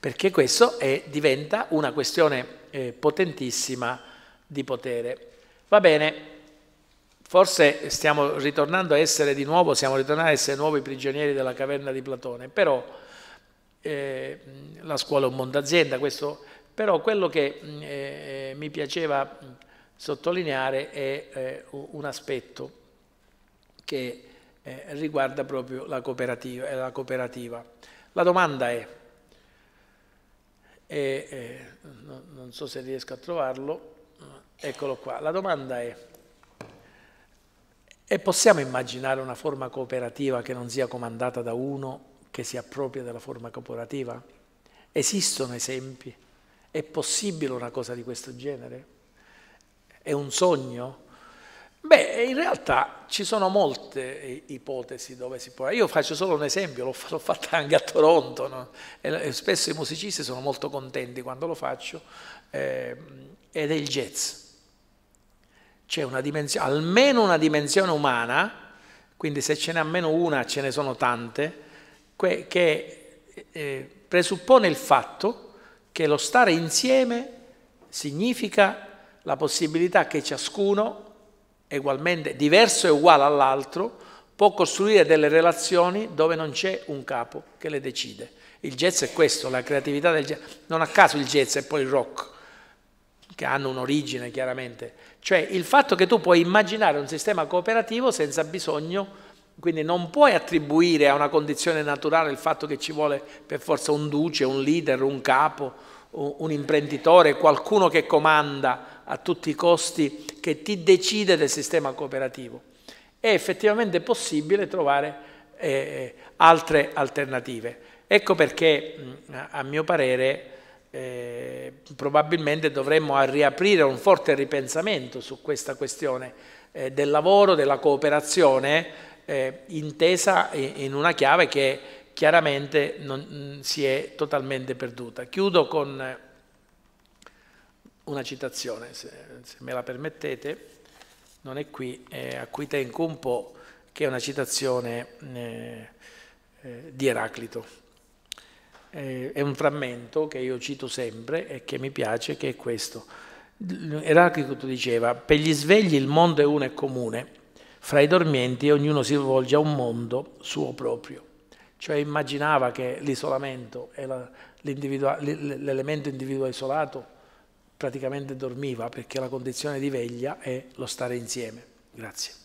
perché questo è, diventa una questione eh, potentissima di potere. Va bene, Forse stiamo ritornando a essere di nuovo, siamo ritornati a essere nuovi prigionieri della caverna di Platone, però eh, la scuola è un mondo azienda, questo, però quello che mm, eh, eh, mi piaceva mm, sottolineare è eh, un aspetto che eh, riguarda proprio la cooperativa, eh, la cooperativa. La domanda è, e, non so se riesco a trovarlo, eccolo qua, la domanda è, e possiamo immaginare una forma cooperativa che non sia comandata da uno che si appropria della forma corporativa? Esistono esempi? È possibile una cosa di questo genere? È un sogno? Beh, in realtà ci sono molte eh, ipotesi dove si può... Io faccio solo un esempio, l'ho fatta anche a Toronto, no? e spesso i musicisti sono molto contenti quando lo faccio, eh, ed è il jazz. C'è una dimensione, almeno una dimensione umana, quindi se ce n'è almeno una ce ne sono tante, che eh, presuppone il fatto che lo stare insieme significa la possibilità che ciascuno, ugualmente diverso e uguale all'altro, può costruire delle relazioni dove non c'è un capo che le decide. Il jazz è questo, la creatività del jazz. Non a caso il jazz e poi il rock, che hanno un'origine chiaramente. Cioè il fatto che tu puoi immaginare un sistema cooperativo senza bisogno quindi non puoi attribuire a una condizione naturale il fatto che ci vuole per forza un duce, un leader, un capo, un imprenditore, qualcuno che comanda a tutti i costi, che ti decide del sistema cooperativo. È effettivamente possibile trovare eh, eh altre alternative. Ecco perché, mm, a mio parere, eh, probabilmente dovremmo riaprire un forte ripensamento su questa questione eh, del lavoro, della cooperazione, eh, intesa in una chiave che chiaramente non, mm, si è totalmente perduta. Chiudo con eh, una citazione, se, se me la permettete, non è qui, eh, a cui tengo un po', che è una citazione eh, eh, di Eraclito. Eh, è un frammento che io cito sempre e che mi piace, che è questo. Eraclito diceva, per gli svegli il mondo è uno e comune, fra i dormienti e ognuno si rivolge a un mondo suo proprio. Cioè immaginava che l'isolamento e l'elemento individuo isolato praticamente dormiva perché la condizione di veglia è lo stare insieme. Grazie.